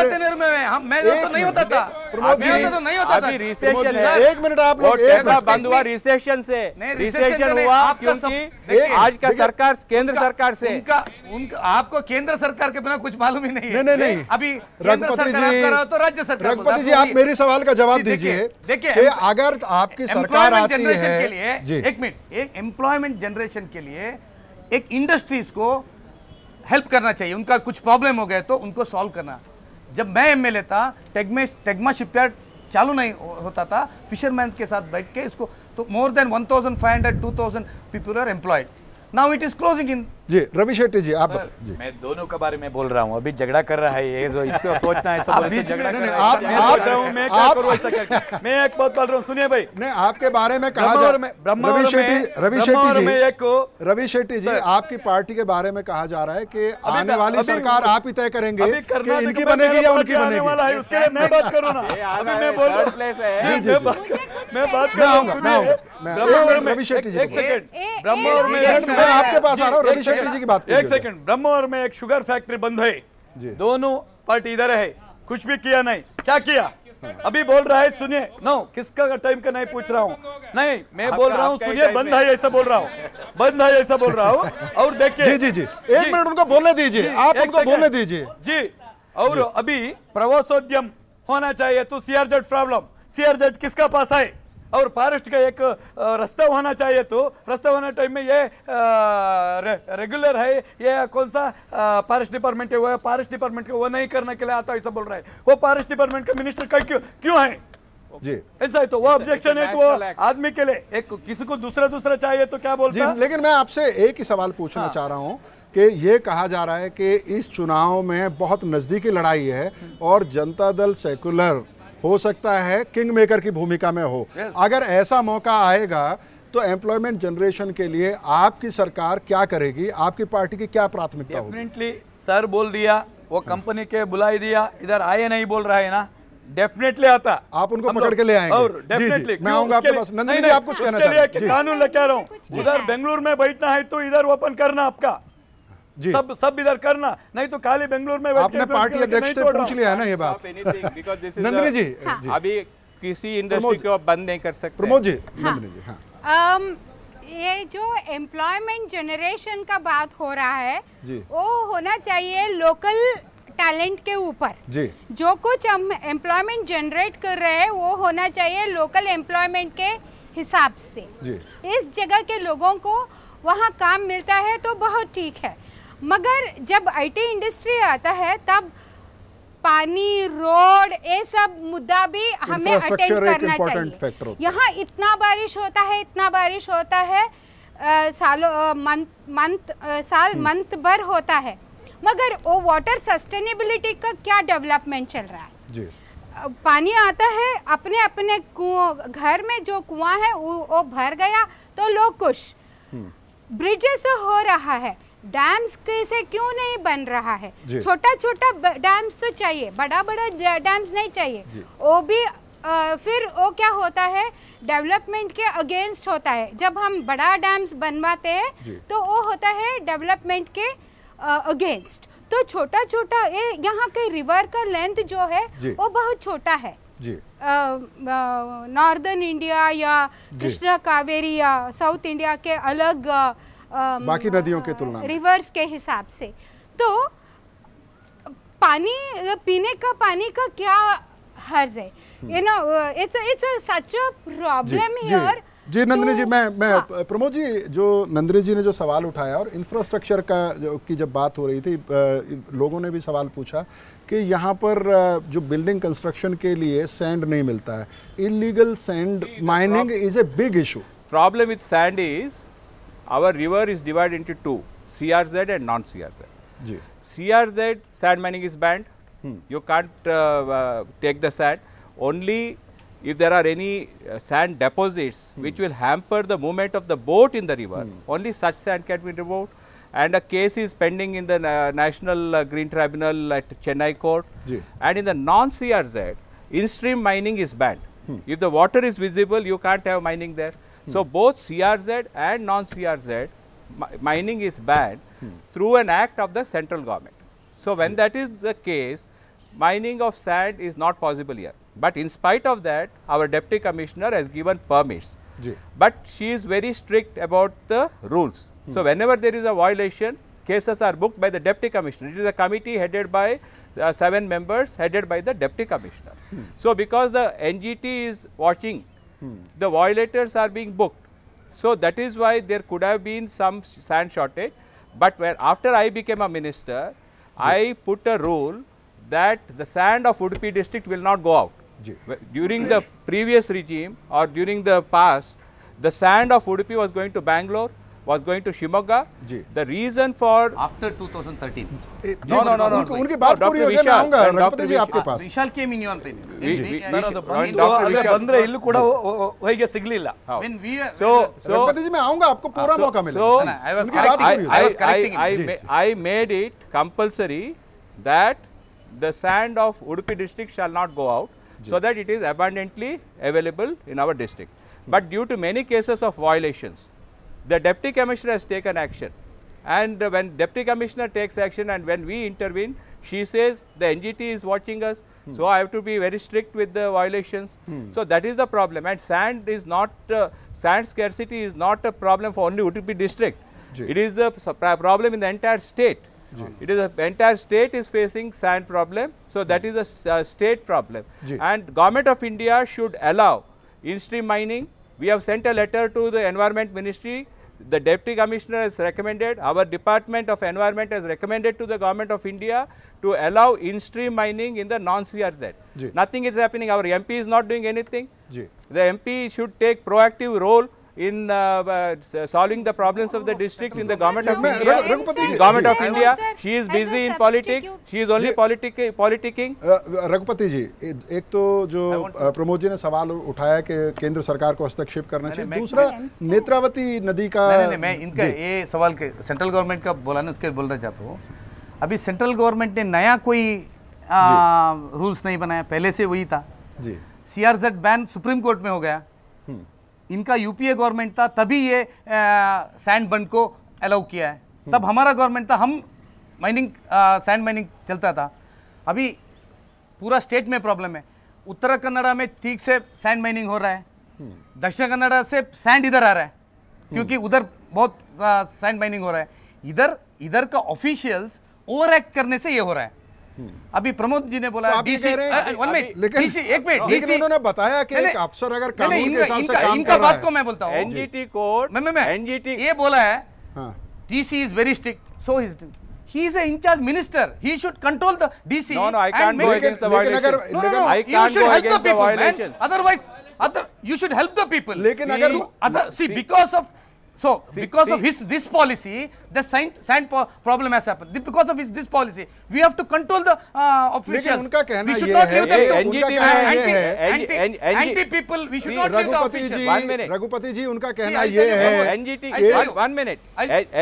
जनरेट एक मिनट आप लोग बंद हुआ रिसेशन से रिसेशन हुआ क्योंकि आज का सरकार केंद्र सरकार से उनका आपको केंद्र सरकार के बिना कुछ मालूम ही नहीं नहीं नहीं अभी रघुपति जी तो राज्य सरकार रघुपति जी आप मेरे सवाल का जवाब दीजिए देखिए अगर आपकी सरकार आती है के लिए एक मिनट एक एम्प्लॉयमेंट जनरेशन के लिए एक इंडस्ट्रीज को हेल्प करना चाहिए उनका कुछ प्रॉब्लम हो गया तो उनको सॉल्व करना जब मैं एम एल ए था टेगमे टेगमा शिपयार्ड चालू नहीं होता था फिशरमैन के साथ बैठ के इसको तो more than 1500 thousand people are employed now it is closing in जी रवि शेट्टी जी आप सर, जी। मैं दोनों के बारे में बोल रहा हूँ अभी झगड़ा कर रहा है ये जो इसको सोचना है सब झगड़ा कर रहा है मैं सोच रहा हूँ मैं क्या करूँ ऐसा कर मैं एक बात बोल रहा हूँ सुनिए भाई नहीं आपके बारे में कहा जा रहा है रवि शेट्टी रवि शेट्टी जी एक रवि शेट्टी जी आपकी पार्टी के बारे में कहा जा रहा है कि आने वाली सरकार आप ही तय करेंगे कि इनकी बनेगी या उनकी बनेगी उसके लिए मैं बात करूँ ना मैं बोल रहा हूँ मैं बात रवि शेट्टी जी एक सेकंड ब्रह्मा और मैं आपके पास आ रहा हूँ रवि शेट्टी फैक्ट्री की बात एक तो। सेकंड ब्रह्मवर में एक शुगर फैक्ट्री बंद है दोनों पार्टी इधर है कुछ भी किया नहीं क्या किया अभी बोल रहा है सुनिए नो किसका टाइम का नहीं पूछ रहा हूँ नहीं मैं बोल रहा हूँ सुनिए बंद है ऐसा बोल रहा हूँ बंद है ऐसा बोल रहा हूँ और देखिए जी जी जी एक मिनट उनको बोलने दीजिए आप उनको बोलने दीजिए जी और अभी प्रवासोद्यम होना चाहिए तो सीआरजेड प्रॉब्लम सीआरजेड किसका पास है और फॉरेस्ट का एक रास्ता होना चाहिए तो रास्ता होने टाइम में ये रे, रेगुलर है ये कौन सा फॉरेस्ट डिपार्टमेंट है वो फॉरेस्ट डिपार्टमेंट का वो नहीं करने के लिए आता ऐसा बोल रहा है वो फॉरेस्ट डिपार्टमेंट का मिनिस्टर का क्यों क्यों है जी ऐसा है तो वो ऑब्जेक्शन है तो वो आदमी के लिए एक किसी को दूसरा दूसरा चाहिए तो क्या बोलते हैं लेकिन मैं आपसे एक ही सवाल पूछना हाँ। चाह रहा हूँ कि ये कहा जा रहा है कि इस चुनाव में बहुत नज़दीकी लड़ाई है और जनता दल सेकुलर हो सकता है किंग मेकर की भूमिका में हो yes. अगर ऐसा मौका आएगा तो एम्प्लॉयमेंट जनरेशन के लिए आपकी सरकार क्या करेगी आपकी पार्टी की क्या प्राथमिकता डेफिनेटली सर बोल दिया वो कंपनी हाँ। के बुलाई दिया इधर आए नहीं बोल रहा है ना डेफिनेटली आता आप उनको पकड़ के ले आएंगे और डेफिनेटली मैं आऊंगा आपके पास नहीं जी आप कुछ कहना चाहते हैं कानून लगा रहा उधर बेंगलुरु में बैठना है तो इधर ओपन करना आपका सब सब इधर करना नहीं तो काली बेंगलोर में आपने पार्टी अध्यक्ष से पूछ लिया है ना ये बात नंदनी हाँ। जी अभी किसी इंडस्ट्री को बंद नहीं कर सकते प्रमोद जी हाँ। नंदनी जी हाँ ये जो एम्प्लॉयमेंट जनरेशन का बात हो रहा है वो होना चाहिए लोकल टैलेंट के ऊपर जो कुछ हम एम्प्लॉयमेंट जनरेट कर रहे हैं वो होना चाहिए लोकल एम्प्लॉयमेंट के हिसाब से इस जगह के लोगों को वहाँ काम मिलता है तो बहुत ठीक है मगर जब आईटी इंडस्ट्री आता है तब पानी रोड ये सब मुद्दा भी हमें अटेंड करना चाहिए यहाँ इतना बारिश होता है इतना बारिश होता है सालों मंथ मंथ साल हम्म। मंथ भर होता है मगर वो वाटर सस्टेनेबिलिटी का क्या डेवलपमेंट चल रहा है जी। पानी आता है अपने अपने कुओं घर में जो कुआं है वो, वो भर गया तो लोग खुश ब्रिजेस हम्म। तो हो रहा है डैम्स कैसे क्यों नहीं बन रहा है छोटा छोटा डैम्स तो चाहिए बड़ा बड़ा डैम्स नहीं चाहिए वो भी आ, फिर वो क्या होता है डेवलपमेंट के अगेंस्ट होता है जब हम बड़ा डैम्स बनवाते हैं तो वो होता है डेवलपमेंट के अगेंस्ट तो छोटा छोटा ये यहाँ के रिवर का लेंथ जो है वो बहुत छोटा है नॉर्दर्न इंडिया या कृष्णा कावेरी या साउथ इंडिया के अलग बाकी नदियों के तुलना रिवर्स के हिसाब से तो पानी पीने का पानी का क्या हर्ज है you know it's it's a such a problem here जी नंदनी जी मैं मैं हाँ। प्रमोद जी जो नंदनी जी ने जो सवाल उठाया और इंफ्रास्ट्रक्चर का जो की जब बात हो रही थी लोगों ने भी सवाल पूछा कि यहाँ पर जो बिल्डिंग कंस्ट्रक्शन के लिए सैंड नहीं मिलता है illegal sand mining is a big issue problem with sand is our river is divided into two, CRZ and non-CRZ. CRZ sand mining is banned. Hmm. You can't uh, uh, take the sand. Only if there are any uh, sand deposits hmm. which will hamper the movement of the boat in the river, hmm. only such sand can be removed. And a case is pending in the uh, National uh, Green Tribunal at Chennai court. And in the non-CRZ, in-stream mining is banned. Hmm. If the water is visible, you can't have mining there. Hmm. So both CRZ and non-CRZ mining is banned hmm. through an act of the central government. So when hmm. that is the case, mining of sand is not possible here. But in spite of that, our deputy commissioner has given permits. But she is very strict about the rules. So whenever there is a violation, cases are booked by the deputy commissioner. It is a committee headed by uh, seven members headed by the deputy commissioner. So because the NGT is watching hmm. the violators are being booked. So, that is why there could have been some sand shortage, but where after I became a minister, I put a rule that the sand of Udupi district will not go out. During the previous regime or during the past, the sand of Udupi was going to Bangalore, was going to Shimoga. The reason for after 2013. Eh, no, no, no, no. उनकी बात Doctor Vishal जाए मैं आऊंगा रघुपति जी आपके Vishal came in your opinion. Dr. ಬಂದ್ರೆ ಇಲ್ಲೂ ಕೂಡ ಹೊಯ್ಗೆ ಸಿಗ್ಲಿಲ್ಲ. When we so so Raghupati जी मैं आऊंगा आपको पूरा ah, मौका मिलेगा. So I I I made it compulsory that the sand of Udupi district shall not go out so that it is abundantly available in our district. But due to many cases of violations, the deputy commissioner has taken action and when deputy commissioner takes action and when we intervene she says the ngt is watching us hmm. so i have to be very strict with the violations hmm. so that is the problem and sand is not uh, sand scarcity is not a problem for only utp district it is a problem in the entire state it is the entire state is facing sand problem so that hmm. is a state problem and government of india should allow in stream mining we have sent a letter to the environment ministry the deputy commissioner has recommended, our department of environment has recommended to the government of India to allow in-stream mining in the non-CRZ. Nothing is happening, our MP is not doing anything. Ji. The MP should take proactive role in uh, uh, uh, solving the problems of the oh, district in the government of India. In government of India, she is busy in politics. She is only politic politicking. Raghupati ji एक तो जो प्रमोद जी ने सवाल उठाया कि केंद्र सरकार को हस्तक्षेप करना चाहिए दूसरा नेत्रावती नदी का नहीं नहीं मैं इनका ये सवाल के सेंट्रल गवर्नमेंट का बोलाने उसके बोलना चाहता हूँ अभी सेंट्रल गवर्नमेंट ने नया कोई रूल्स नहीं बनाया पहले से वही था जी सीआरजेड बैन सुप्रीम कोर्ट में हो गया इनका यूपीए गवर्नमेंट था तभी ये सैंड बंड को अलाउ किया है हम्म। तब हमारा गवर्नमेंट था हम माइनिंग सैंड माइनिंग चलता था अभी पूरा स्टेट में प्रॉब्लम है उत्तर कन्नड़ा में ठीक से सैंड माइनिंग हो रहा है हम्म। दक्षिण कन्नड़ा से सैंड इधर आ रहा है हम्म। क्योंकि उधर बहुत सैंड माइनिंग हो रहा है इधर इधर का ऑफिशियल्स ओवर एक्ट करने से ये हो रहा है अभी प्रमोद जी ने बोला बताया कि बोलता हूं एनजीटी कोड एनजीटी ये बोला है DC is very strict so is He is a in-charge minister. He should control the DC. No, no, I can't go against the violation. No, no, no. I can't go against the the violation. Otherwise, other you should help the people. लेकिन अगर see because of So see, because see. of his this policy, the sand sand problem has happened. Because of his this policy, we have to control the uh, officials. unka kehna we should not give them NGT anti, anti, anti, anti people. We should see, not give the officials. One minute. Raghupati ji, उनका कहना ye hai NGT. One minute.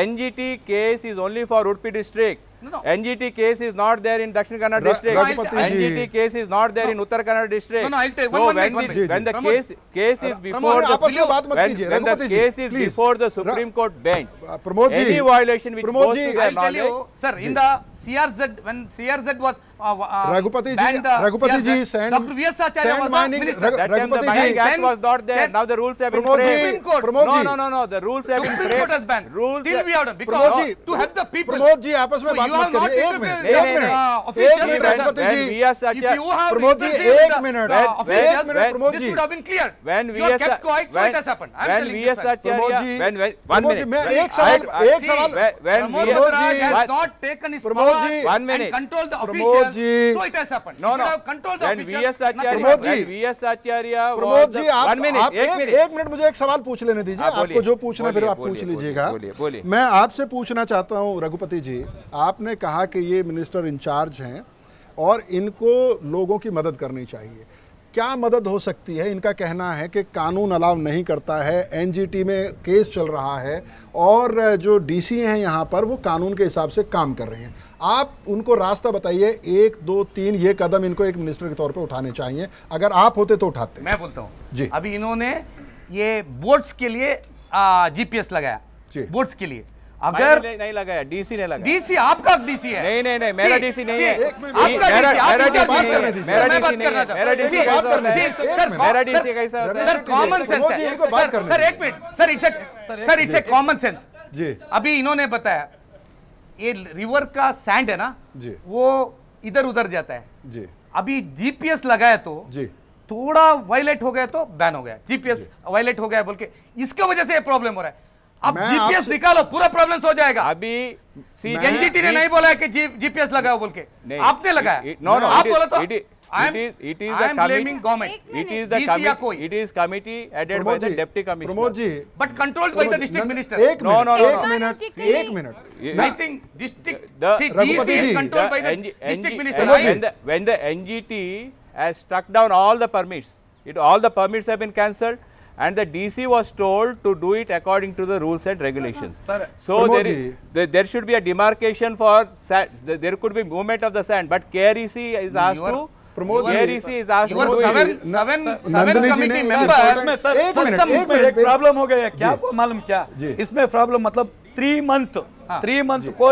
NGT case is only for Urpi district. No, NGT case is not there in Dakshin Kannada district. NGT case is not there in Uttar Kannada district. No, no, I'll tell you. So one, when, one the, when the case case is before the when, when the case is before the Supreme Court bench, any violation which goes to their knowledge. Sir, in the CRZ when CRZ was Raghupati ji, Raghupati ji, sand, sand mining. Raghupati ji, gas was not there. Now the rules have been framed. Pramod ji, no, no, no, the rules have been framed. Supreme Court has banned. Rules. Till we have done because to help the people. Pramod ji, आपस में बात मत करिए. एक minute, एक minute. एक minute, Raghupati ji. We are such a. Pramod ji, एक minute. एक minute, Pramod ji. This would have been cleared. When we are kept quiet, so it has happened. I'm telling you. When we are such a. When when one minute. मैं एक सवाल, एक सवाल. When we are. Pramod ji has not taken his power and controlled the officials. तो एक minute मुझे सवाल पूछ लेने दीजिए हाँ, आपको जो पूछना फिर आप पूछ लीजिएगा मैं आपसे पूछना चाहता हूँ रघुपति जी आपने कहा कि ये मिनिस्टर इंचार्ज हैं और इनको लोगों की मदद करनी चाहिए क्या मदद हो सकती है इनका कहना है कि कानून अलाव नहीं करता है एनजीटी में केस चल रहा है और जो डीसी हैं यहाँ पर वो कानून के हिसाब से काम कर रहे हैं आप उनको रास्ता बताइए एक दो तीन ये कदम इनको एक मिनिस्टर के तौर पर उठाने चाहिए अगर आप होते तो उठाते मैं बोलता हूँ जी अभी इन्होंने ये बोर्ड्स के लिए जीपीएस लगाया जी बोर्ड्स के लिए अगर नहीं लगाया डीसी ने लगाया डीसी आपका डीसी है नहीं नहीं नहीं मेरा डीसी नहीं है मेरा डीसी नहीं है मेरा डीसी नहीं है मेरा डीसी सर मेरा डीसी कैसा होता है सर कॉमन सेंस है सर एक मिनट सर इसे सर इसे कॉमन सेंस जी अभी इन्होंने बताया ये रिवर का सैंड है ना जी वो इधर उधर जाता है जी अभी जीपीएस लगाया तो जी थोड़ा वायलेट हो गया तो बैन हो गया जीपीएस वायलेट हो गया बोल के इसके वजह से ये प्रॉब्लम हो रहा है अब जीपीएस निकालो पूरा प्रॉब्लम हो जाएगा अभी एनजीटी ने नहीं बोला है कि जीपीएस लगाओ बोल के नहीं आपने लगाया no committee but controlled minister no no no minister when the NGT has struck down all the permits it all the permits have and the DC was told to do it according to the rules and regulations. Sir, so there, is, there should be a demarcation for sand, there could be movement of the sand, but KREC is asked to Pramod ARC is asked to seven seven seven committee member इसमें sir एक minute एक minute problem हो गया क्या आपको 3 month 3 month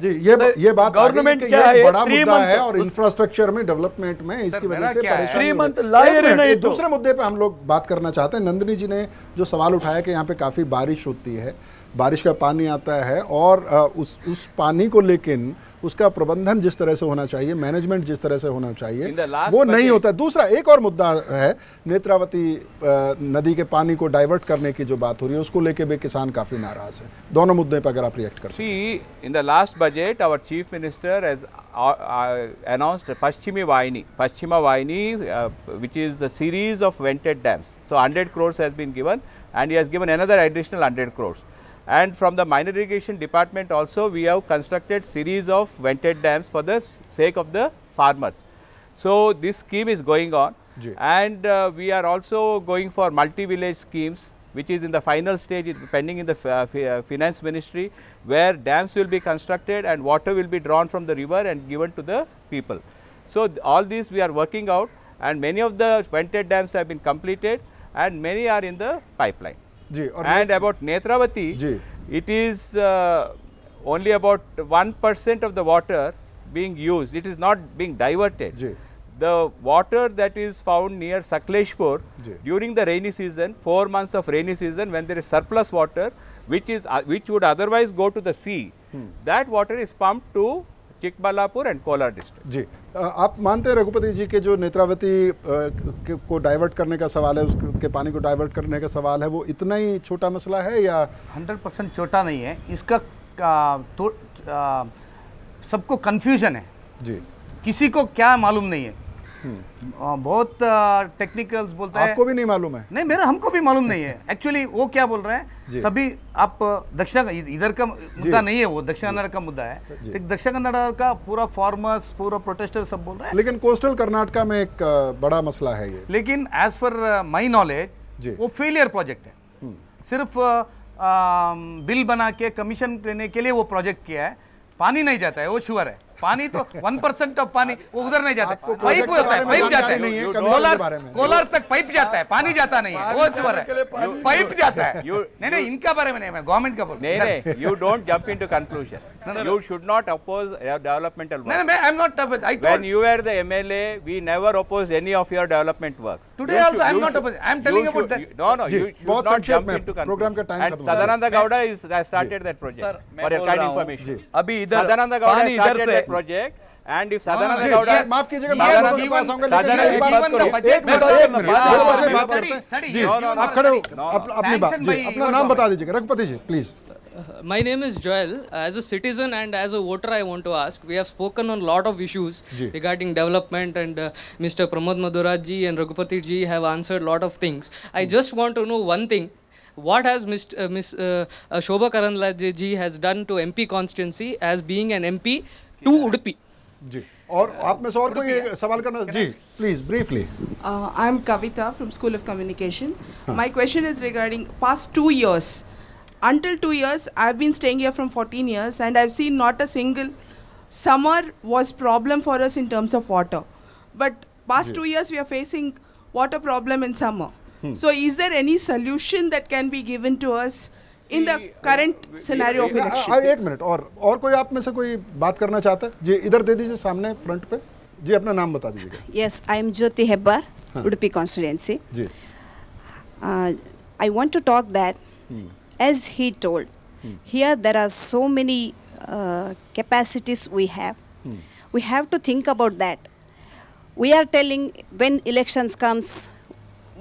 जी ये sir, ये बात गवर्नमेंट क्या है बड़ा मुद्दा है और इंफ्रास्ट्रक्चर में डेवलपमेंट में इसकी वजह से परेशानी दूसरे मुद्दे पे हम लोग बात करना चाहते हैं नंदनी जी ने जो सवाल उठाया कि यहाँ पे काफी बारिश होती है बारिश का पानी आता है और उस उस पानी को लेकिन उसका प्रबंधन जिस तरह से होना चाहिए मैनेजमेंट जिस तरह से होना चाहिए वो नहीं होता दूसरा एक और मुद्दा है नेत्रावती नदी के पानी को डाइवर्ट करने की जो बात हो रही है उसको लेके भी किसान काफ़ी नाराज है दोनों मुद्दे पर अगर आप रिएक्ट कर see in the last budget our chief minister has announced Paschimi Vahini Paschima Vahini which is is a series of vented dams. So, 100 crores has been given and he has given another additional 100 and from the minor irrigation department also we have constructed series of vented dams for the sake of the farmers. So, this scheme is going on and uh, we are also going for multi-village schemes which is in the final stage pending in the uh, uh, finance ministry where dams will be constructed and water will be drawn from the river and given to the people. So, all these we are working out and many of the vented dams have been completed and many are in the pipeline. जी and about Netravati जी it is uh, only about 1% of the water being used it is not being diverted जी the water that is found near Sakleshpur during the rainy season, four months of rainy season when there is surplus water which is uh, which would otherwise go to the sea, hmm. that water is pumped to Chikballapur and Kolar district जी आप मानते हैं रघुपति जी के जो नेत्रावती को divert करने का सवाल है उसके पानी को डाइवर्ट करने का सवाल है वो इतना ही छोटा मसला है या 100 परसेंट छोटा नहीं है इसका तो, सबको कन्फ्यूजन है जी किसी को क्या मालूम नहीं है हम्म। बहुत टेक्निकल्स बोलता है आपको भी नहीं मालूम है नहीं मेरा हमको भी मालूम नहीं है एक्चुअली वो क्या बोल रहे हैं सभी आप दक्षिण इधर का मुद्दा नहीं है वो दक्षिण कन्नड़ का मुद्दा है तो दक्षिण कन्नड़ का पूरा फार्मर्स पूरा प्रोटेस्टर सब बोल रहे हैं लेकिन कोस्टल कर्नाटका में एक बड़ा मसला है ये लेकिन एज पर माई नॉलेज वो फेलियर प्रोजेक्ट है हम्म। सिर्फ बिल बना के कमीशन देने के लिए वो प्रोजेक्ट किया है पानी नहीं जाता है वो शुअर है पानी तो वन परसेंट ऑफ पानी वो उधर नहीं जाता पाइप होता है पाइप जाता है कोलर कोलर तक पाइप जाता है पानी जाता नहीं है वो चुवर है पाइप जाता है नहीं नहीं इनका बारे में नहीं मैं गवर्नमेंट का बोल नहीं नहीं you don't jump into conclusion No, no, you no. should not oppose your developmental work. No, no, I am not opposed. I told when you were the MLA, we never opposed any of your development works. Today you also, I am not opposed. I am telling about that. You, no, no, you should not jump into program का time खत्म Sadananda gowda is started that project. For your kind information. abhi idhar sadananda gowda is started that project. and if sadananda gowda maaf kijiyega main and if Sadananda Gowda माफ कीजिएगा baat बात करते हैं जी आप खड़े हो अपनी बात apna naam bata dijiyega raghupati ji please Uh, my name is Joel. Uh, as a citizen and as a voter, I want to ask. We have spoken on a lot of issues Ji. regarding development, and uh, Mr. Pramod Madhuraj and Raghupati ji have answered a lot of things. I mm. just want to know one thing. What has Ms. Uh, Ms. Uh, uh, Shobha Karanlaj ji has done to MP constituency as being an MP to Udupi? जी और आप में से और कोई सवाल करना जी please briefly I am Kavita from school My question is regarding past two years until two years, I've been staying here from 14 years, and I've seen not a single summer was problem for us in terms of water. But past two years, we are facing water problem in summer. Hmm. So, is there any solution that can be given to us? In the current scenario of election एक minute और और कोई आप में से कोई बात करना चाहता है जी इधर दे दीजिए सामने फ्रंट पे जी अपना नाम बता दीजिएगा yes I am Jyoti Hebbar Udupi constituency जी I want to talk that as he told hmm. here there are so many uh, capacities we have hmm. we have to think about that we are telling when elections comes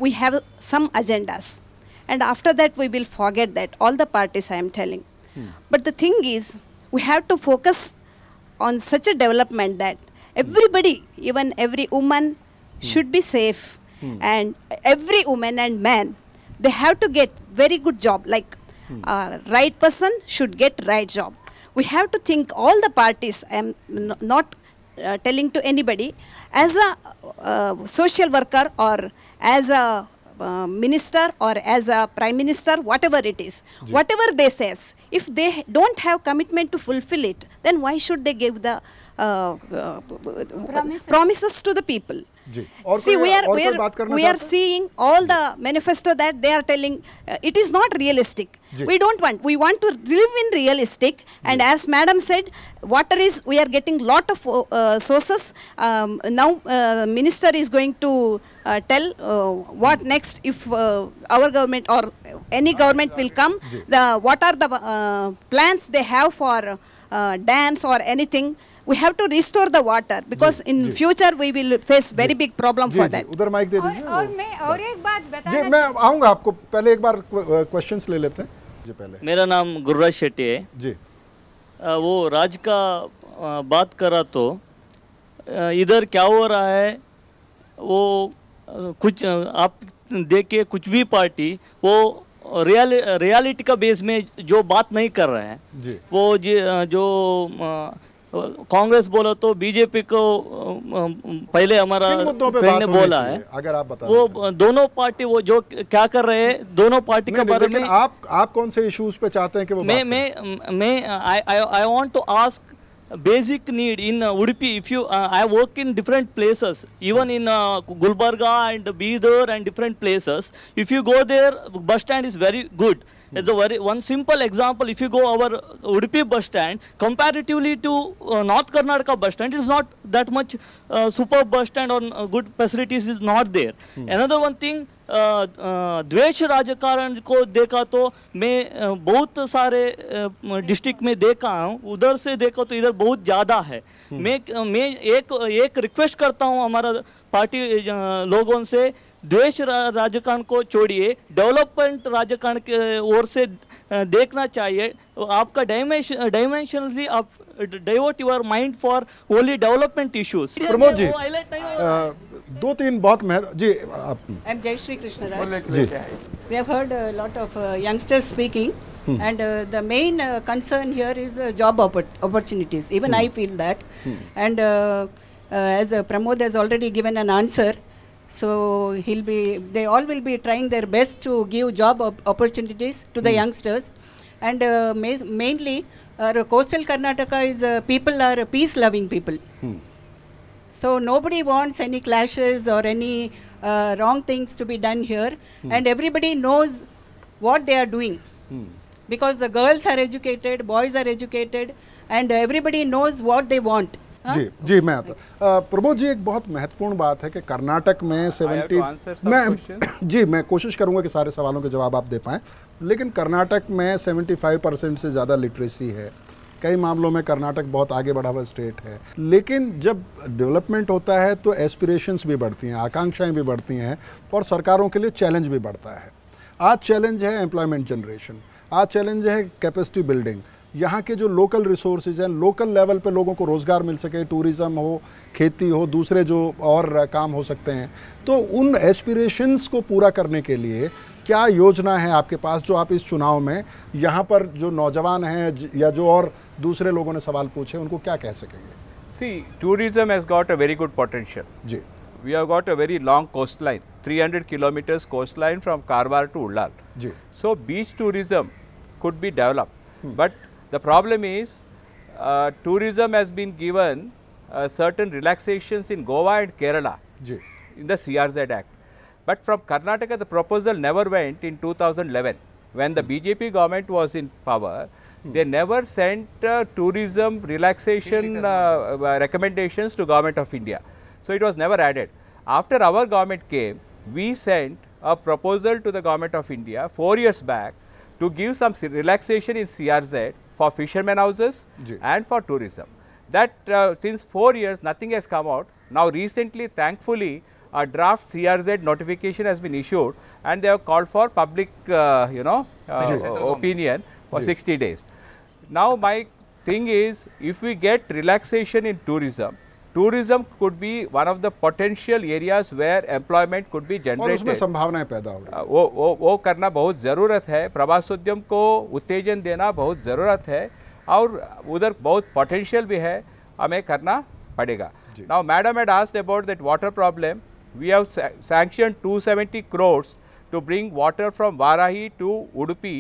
we have some agendas and after that we will forget that all the parties i am telling hmm. but the thing is we have to focus on such a development that everybody even every woman should be safe and every woman and man they have to get very good job like Hmm. uh, right person should get right job. We have to think all the parties, I am not uh, telling to anybody, as a uh, social worker or as a uh, minister or as a prime minister, whatever it is, yeah. whatever they says, if they don't have commitment to fulfill it, then why should they give the uh, uh, promises. promises to the people? See, we are we are we are seeing all the manifesto that they are telling. Uh, it is not realistic. We don't want. We want to live in realistic. And as Madam said, water is we are getting lot of uh, sources. Um, now uh, minister is going to uh, tell uh, what hmm. next if uh, our government or any government will come. The what are the plans they have for dams or anything. we have to restore the water because जी, in जी. future we will face very big problem जी, for that. udhar mic de dijiye aur main aur ek baat bata बताना main aaunga aapko pehle ek bar questions le lete hain ji pehle mera naam gurraj shetty hai ji जी आ, वो राज का बात करा तो इधर क्या हो रहा है वो कुछ आप देखिए कुछ भी पार्टी वो रियल रियलिटी का बेस में जो बात नहीं कर रहे हैं वो जो कांग्रेस बोला तो बीजेपी को पहले हमारा फ्रेंड ने बोला है अगर आप बता वो दोनों पार्टी वो जो क्या कर रहे हैं दोनों पार्टी के बारे में आप आप कौन से इश्यूज पे चाहते हैं कि वो मैं मैं मैं I want to ask basic need in Udupi if you I work in different places even in Gulbarga and Bidar and different places if you go there bus stand is very good It's a very, one simple example, if you go our Udupi bus stand, comparatively to uh, North Karnataka bus stand, it's not that much uh, superb bus stand or uh, good facilities is not there. Hmm. Another one thing, द्वेष राजकारण को देखा तो मैं बहुत सारे district में देखा हूँ उधर से देखो तो इधर बहुत ज़्यादा है हम्म। मैं मैं एक एक रिक्वेस्ट करता हूँ हमारा पार्टी लोगों से द्वेष राजकारण को छोड़िए डेवलपमेंट राजकारण के ओर से देखना चाहिए आपका डायमेंशन डायमेंशनली आप divert your mind for only development issues Pramod ji दो तीन बहुत महत्व जी आप जय Shri Krishna youngsters speaking Hmm. And uh, the main uh, concern here is uh, job oppor- opportunities. Even hmm. I feel that. Hmm. And uh, uh, as uh, Pramod has already given an answer, so he'll be. They all will be trying their best to give job op- opportunities to hmm. the youngsters. And uh, ma- mainly, our coastal Karnataka is uh, people are peace-loving people. hmm. So nobody wants any clashes or any uh, wrong things to be done here. Hmm. And everybody knows what they are doing. Hmm. Because the girls are educated, boys are educated, and everybody knows what they want. जी जी मैं आता प्रबोध जी एक बहुत महत्वपूर्ण बात है कि कर्नाटक में सेवेंटी मैं जी मैं कोशिश करूंगा कि सारे सवालों के जवाब आप दे पाएँ लेकिन कर्नाटक में सेवेंटी फाइव परसेंट से ज़्यादा लिटरेसी है कई मामलों में कर्नाटक बहुत आगे बढ़ा हुआ स्टेट है लेकिन जब डेवलपमेंट होता है तो एस्पिरेशंस भी बढ़ती हैं आकांक्षाएं भी बढ़ती हैं और सरकारों के लिए चैलेंज भी बढ़ता है आज चैलेंज है एम्प्लॉयमेंट जनरेशन आज चैलेंज है कैपेसिटी बिल्डिंग यहाँ के जो लोकल रिसोर्सेज हैं लोकल लेवल पे लोगों को रोज़गार मिल सके टूरिज़्म हो खेती हो दूसरे जो और काम हो सकते हैं तो उन एस्पिरेशंस को पूरा करने के लिए क्या योजना है आपके पास जो आप इस चुनाव में यहाँ पर जो नौजवान हैं या जो और दूसरे लोगों ने सवाल पूछे उनको क्या कह सकेंगे see tourism has got a very good potential जी we have got a very long coast line three hundred kilometres coast line from Karwar to Ullal जी so beach tourism could be develop but the problem is tourism has been given certain relaxation in Goa and Kerala जी in the C R Z act But from Karnataka, the proposal never went in 2011. When the hmm. BJP government was in power, hmm. they never sent uh, tourism relaxation uh, uh, uh, recommendations to government of India. So, it was never added. After our government came, we sent a proposal to the government of India 4 years back to give some relaxation in CRZ for fishermen houses and for tourism. That uh, since 4 years nothing has come out. Now recently thankfully a draft CRZ notification has been issued and they have called for public, uh, you know, uh, opinion for 60 days. Now my thing is if we get relaxation in tourism, tourism could be one of the potential areas where employment could be generated उसमें संभावनाएं पैदा हो रही uh, वो वो वो करना बहुत ज़रूरत है प्रवासोद्यम को उत्तेजन देना बहुत ज़रूरत है और उधर बहुत पोटेंशियल भी है हमें करना पड़ेगा now madam had asked about that water problem we have sa sanctioned 270 crores to bring water from Varahi to Udupi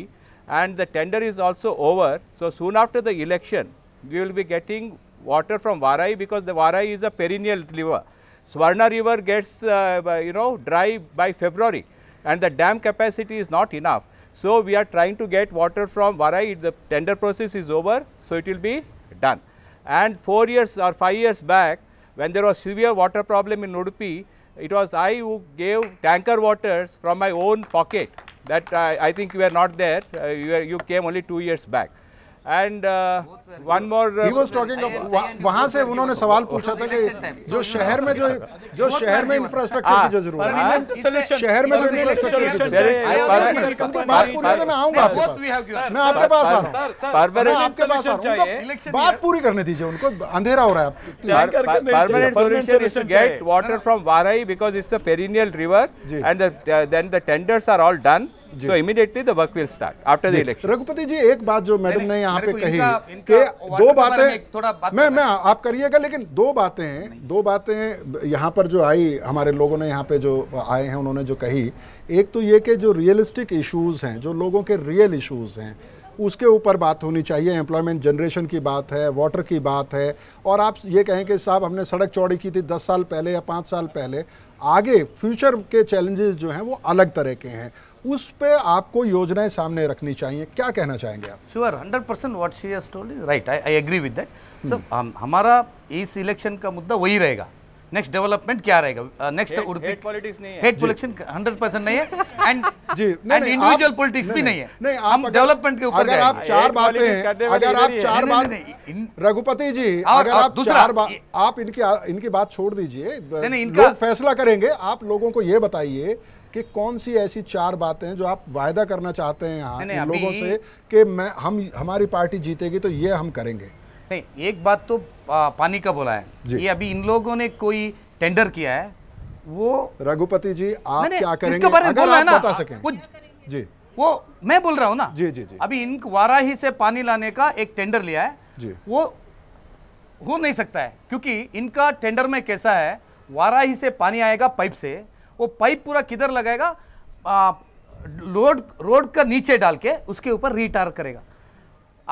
and the tender is also over. So, soon after the election, we will be getting water from Varahi because the Varahi is a perennial river. Swarna river gets, uh, you know, dry by February and the dam capacity is not enough. So, we are trying to get water from Varahi. The tender process is over, so it will be done. And 4 years or 5 years back, when there was severe water problem in Udupi, it was I who gave tanker waters from my own pocket that I, I think you were not there, uh, you, were, you came only 2 years back. And one more वहां से उन्होंने सवाल पूछा था कि जो शहर में जो जो शहर में इंफ्रास्ट्रक्चर की जो जरूरत है शहर में जो इंफ्रास्ट्रक्चर मैं आऊंगा मैं आपके पास आपके पास बात पूरी करने दीजिए उनको अंधेरा हो रहा है permanent solution is to get water from Warai because it's a perennial river and the, uh, then the tenders are so immediately the work will start after the election Raghupati ji एक बात जो मैडम ने यहाँ पे कही कि दो बातें मैं मैं आप करिएगा लेकिन दो बातें दो बातें यहाँ पर जो आई हमारे लोगों ने यहाँ पे जो आए हैं उन्होंने जो कही एक तो ये कि जो रियलिस्टिक इशूज़ हैं जो लोगों के रियल इशूज़ हैं उसके ऊपर बात होनी चाहिए एम्प्लॉयमेंट जनरेशन की बात है वाटर की बात है और आप ये कहें कि साहब हमने सड़क चौड़ी की थी दस साल पहले या पाँच साल पहले आगे फ्यूचर के चैलेंजेस जो हैं वो अलग तरह के हैं उस पे आपको योजनाएं सामने रखनी चाहिए क्या कहना चाहेंगे आप sure hundred percent what she has told is right I I agree with that so हमारा इस इलेक्शन का मुद्दा वही रहेगा नेक्स्ट डेवलपमेंट क्या रहेगा नेक्स्ट उड़पी पॉलिटिक्स नहीं है हेड पॉलिटिक्स हंड्रेड परसेंट नहीं है एंड जी एंड इंडिविजुअल पॉलिटिक्स भी नहीं है नहीं आप डेवलपमेंट के ऊपर अगर आप चार बातें हैं अगर आप चार बात रघुपति जी अगर आप चार आप इनकी इनकी बात छोड़ दीजिए नहीं इनका फैसला करेंगे आप लोगों को ये बताइए कि कौन सी ऐसी चार बातें हैं जो आप वायदा करना चाहते हैं यहाँ लोगों से कि मैं हम हमारी पार्टी जीतेगी तो ये हम करेंगे नहीं एक बात तो पानी का बोला है ये अभी इन लोगों ने कोई टेंडर किया है वो रघुपति जी आप क्या करेंगे अगर आप बता सके वो, जी वो मैं बोल रहा हूँ ना जी जी जी अभी इन वाराही से पानी लाने का एक टेंडर लिया है जी वो हो नहीं सकता है क्योंकि इनका टेंडर में कैसा है वाराही से पानी आएगा पाइप से वो पाइप पूरा किधर लगाएगा रोड रोड का नीचे डाल के उसके ऊपर रिटायर करेगा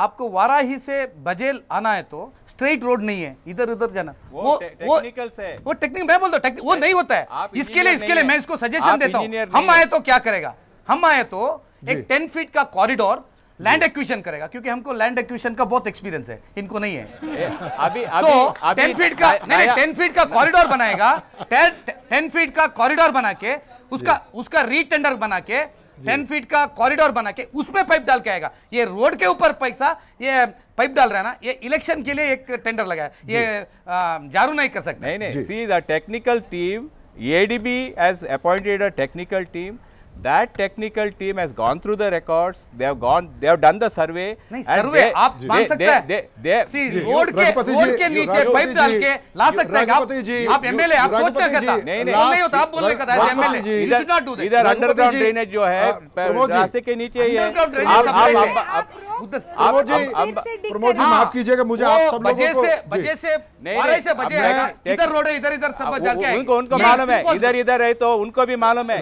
आपको वाराही से बजेल आना है तो स्ट्रेट रोड नहीं है इधर उधर जाना वो वो से वो टेक्निक मैं बोलता हूँ वो नहीं होता है इसके लिए इसके लिए मैं इसको सजेशन देता हूँ हम आए तो क्या करेगा हम आए तो एक टेन फीट का कॉरिडोर लैंड एक्विशन करेगा क्योंकि हमको लैंड एक्विशन का बहुत एक्सपीरियंस है इनको नहीं है तो अभी अभी तो टेन फीट का नहीं नहीं टेन फीट का कॉरिडोर बनाएगा टेन टेन फीट का कॉरिडोर बना के उसका उसका रीटेंडर बना के टेन फीट का कॉरिडोर बना के उसमें पाइप डाल के आएगा ये रोड के ऊपर पैसा ये पाइप डाल रहा है ना ये इलेक्शन के लिए एक टेंडर लगाया ये जारू नहीं कर सकते नहीं नहीं see the technical team ADB has appointed a technical team that technical team has gone through the records they have gone they have done the survey नहीं survey they, आप मान सकते हैं they see रोड के road के नीचे pipe डाल के ला सकते हैं आप आप एमएलए आप सोच क्या कहता नहीं नहीं नहीं होता आप बोल रहे कहता है MLA you should not do that इधर अंडरग्राउंड ड्रेनेज जो है रास्ते के नीचे ही है आप आप आप प्रमोद जी प्रमोद जी माफ हाँ, कीजिएगा मुझे आप सब लोगों को बजे से बजे से बारह से बजे आएगा इधर रोड है इधर इधर सब जाके उनको उनको मालूम है इधर इधर है तो उनको भी मालूम है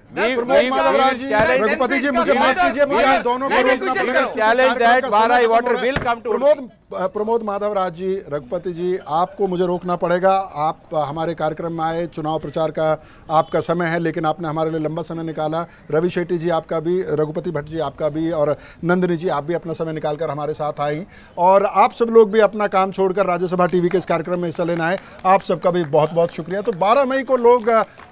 दोनों प्रमोद प्रमोद माधव राज जी रघुपति जी आपको मुझे रोकना पड़ेगा आप हमारे कार्यक्रम में आए चुनाव प्रचार का आपका समय है लेकिन आपने हमारे लिए लंबा समय निकाला रवि शेट्टी जी आपका भी रघुपति भट्ट जी आपका भी और नंदिनी जी आप भी अपना समय निकाल कर हमारे साथ आई और आप सब लोग भी अपना काम छोड़कर राज्यसभा टीवी के इस कार्यक्रम में हिस्सा लेना है आप सबका भी बहुत बहुत शुक्रिया तो बारह मई को लोग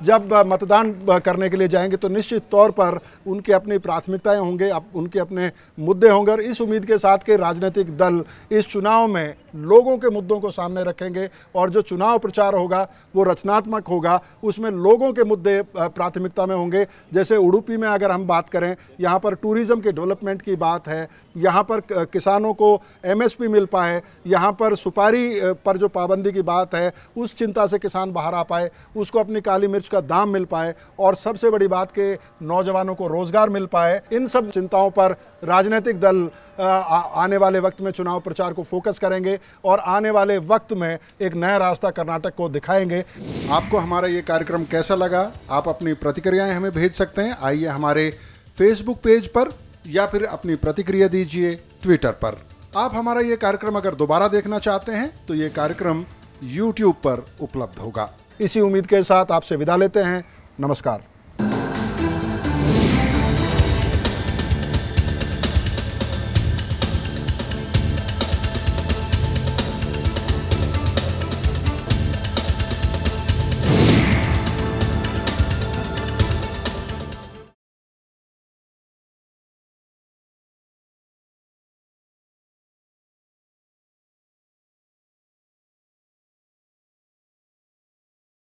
जब मतदान करने के लिए जाएंगे जाएंगे तो निश्चित तौर पर उनकी अपनी प्राथमिकताएं होंगे अप, उनके अपने मुद्दे होंगे और इस उम्मीद के साथ के राजनीतिक दल इस चुनाव में लोगों के मुद्दों को सामने रखेंगे और जो चुनाव प्रचार होगा वो रचनात्मक होगा उसमें लोगों के मुद्दे प्राथमिकता में होंगे जैसे उड़ूपी में अगर हम बात करें यहाँ पर टूरिज़्म के डेवलपमेंट की बात है यहाँ पर किसानों को एमएसपी मिल पाए यहाँ पर सुपारी पर जो पाबंदी की बात है उस चिंता से किसान बाहर आ पाए उसको अपनी काली मिर्च का दाम मिल पाए और सबसे बड़ी बात के नौजवानों को रोज़गार मिल पाए इन सब चिंताओं पर राजनीतिक दल आने वाले वक्त में चुनाव प्रचार को फोकस करेंगे और आने वाले वक्त में एक नया रास्ता कर्नाटक को दिखाएंगे आपको हमारा ये कार्यक्रम कैसा लगा आप अपनी प्रतिक्रियाएं हमें भेज सकते हैं आइए हमारे फेसबुक पेज पर या फिर अपनी प्रतिक्रिया दीजिए ट्विटर पर आप हमारा ये कार्यक्रम अगर दोबारा देखना चाहते हैं तो ये कार्यक्रम यूट्यूब पर उपलब्ध होगा इसी उम्मीद के साथ आपसे विदा लेते हैं नमस्कार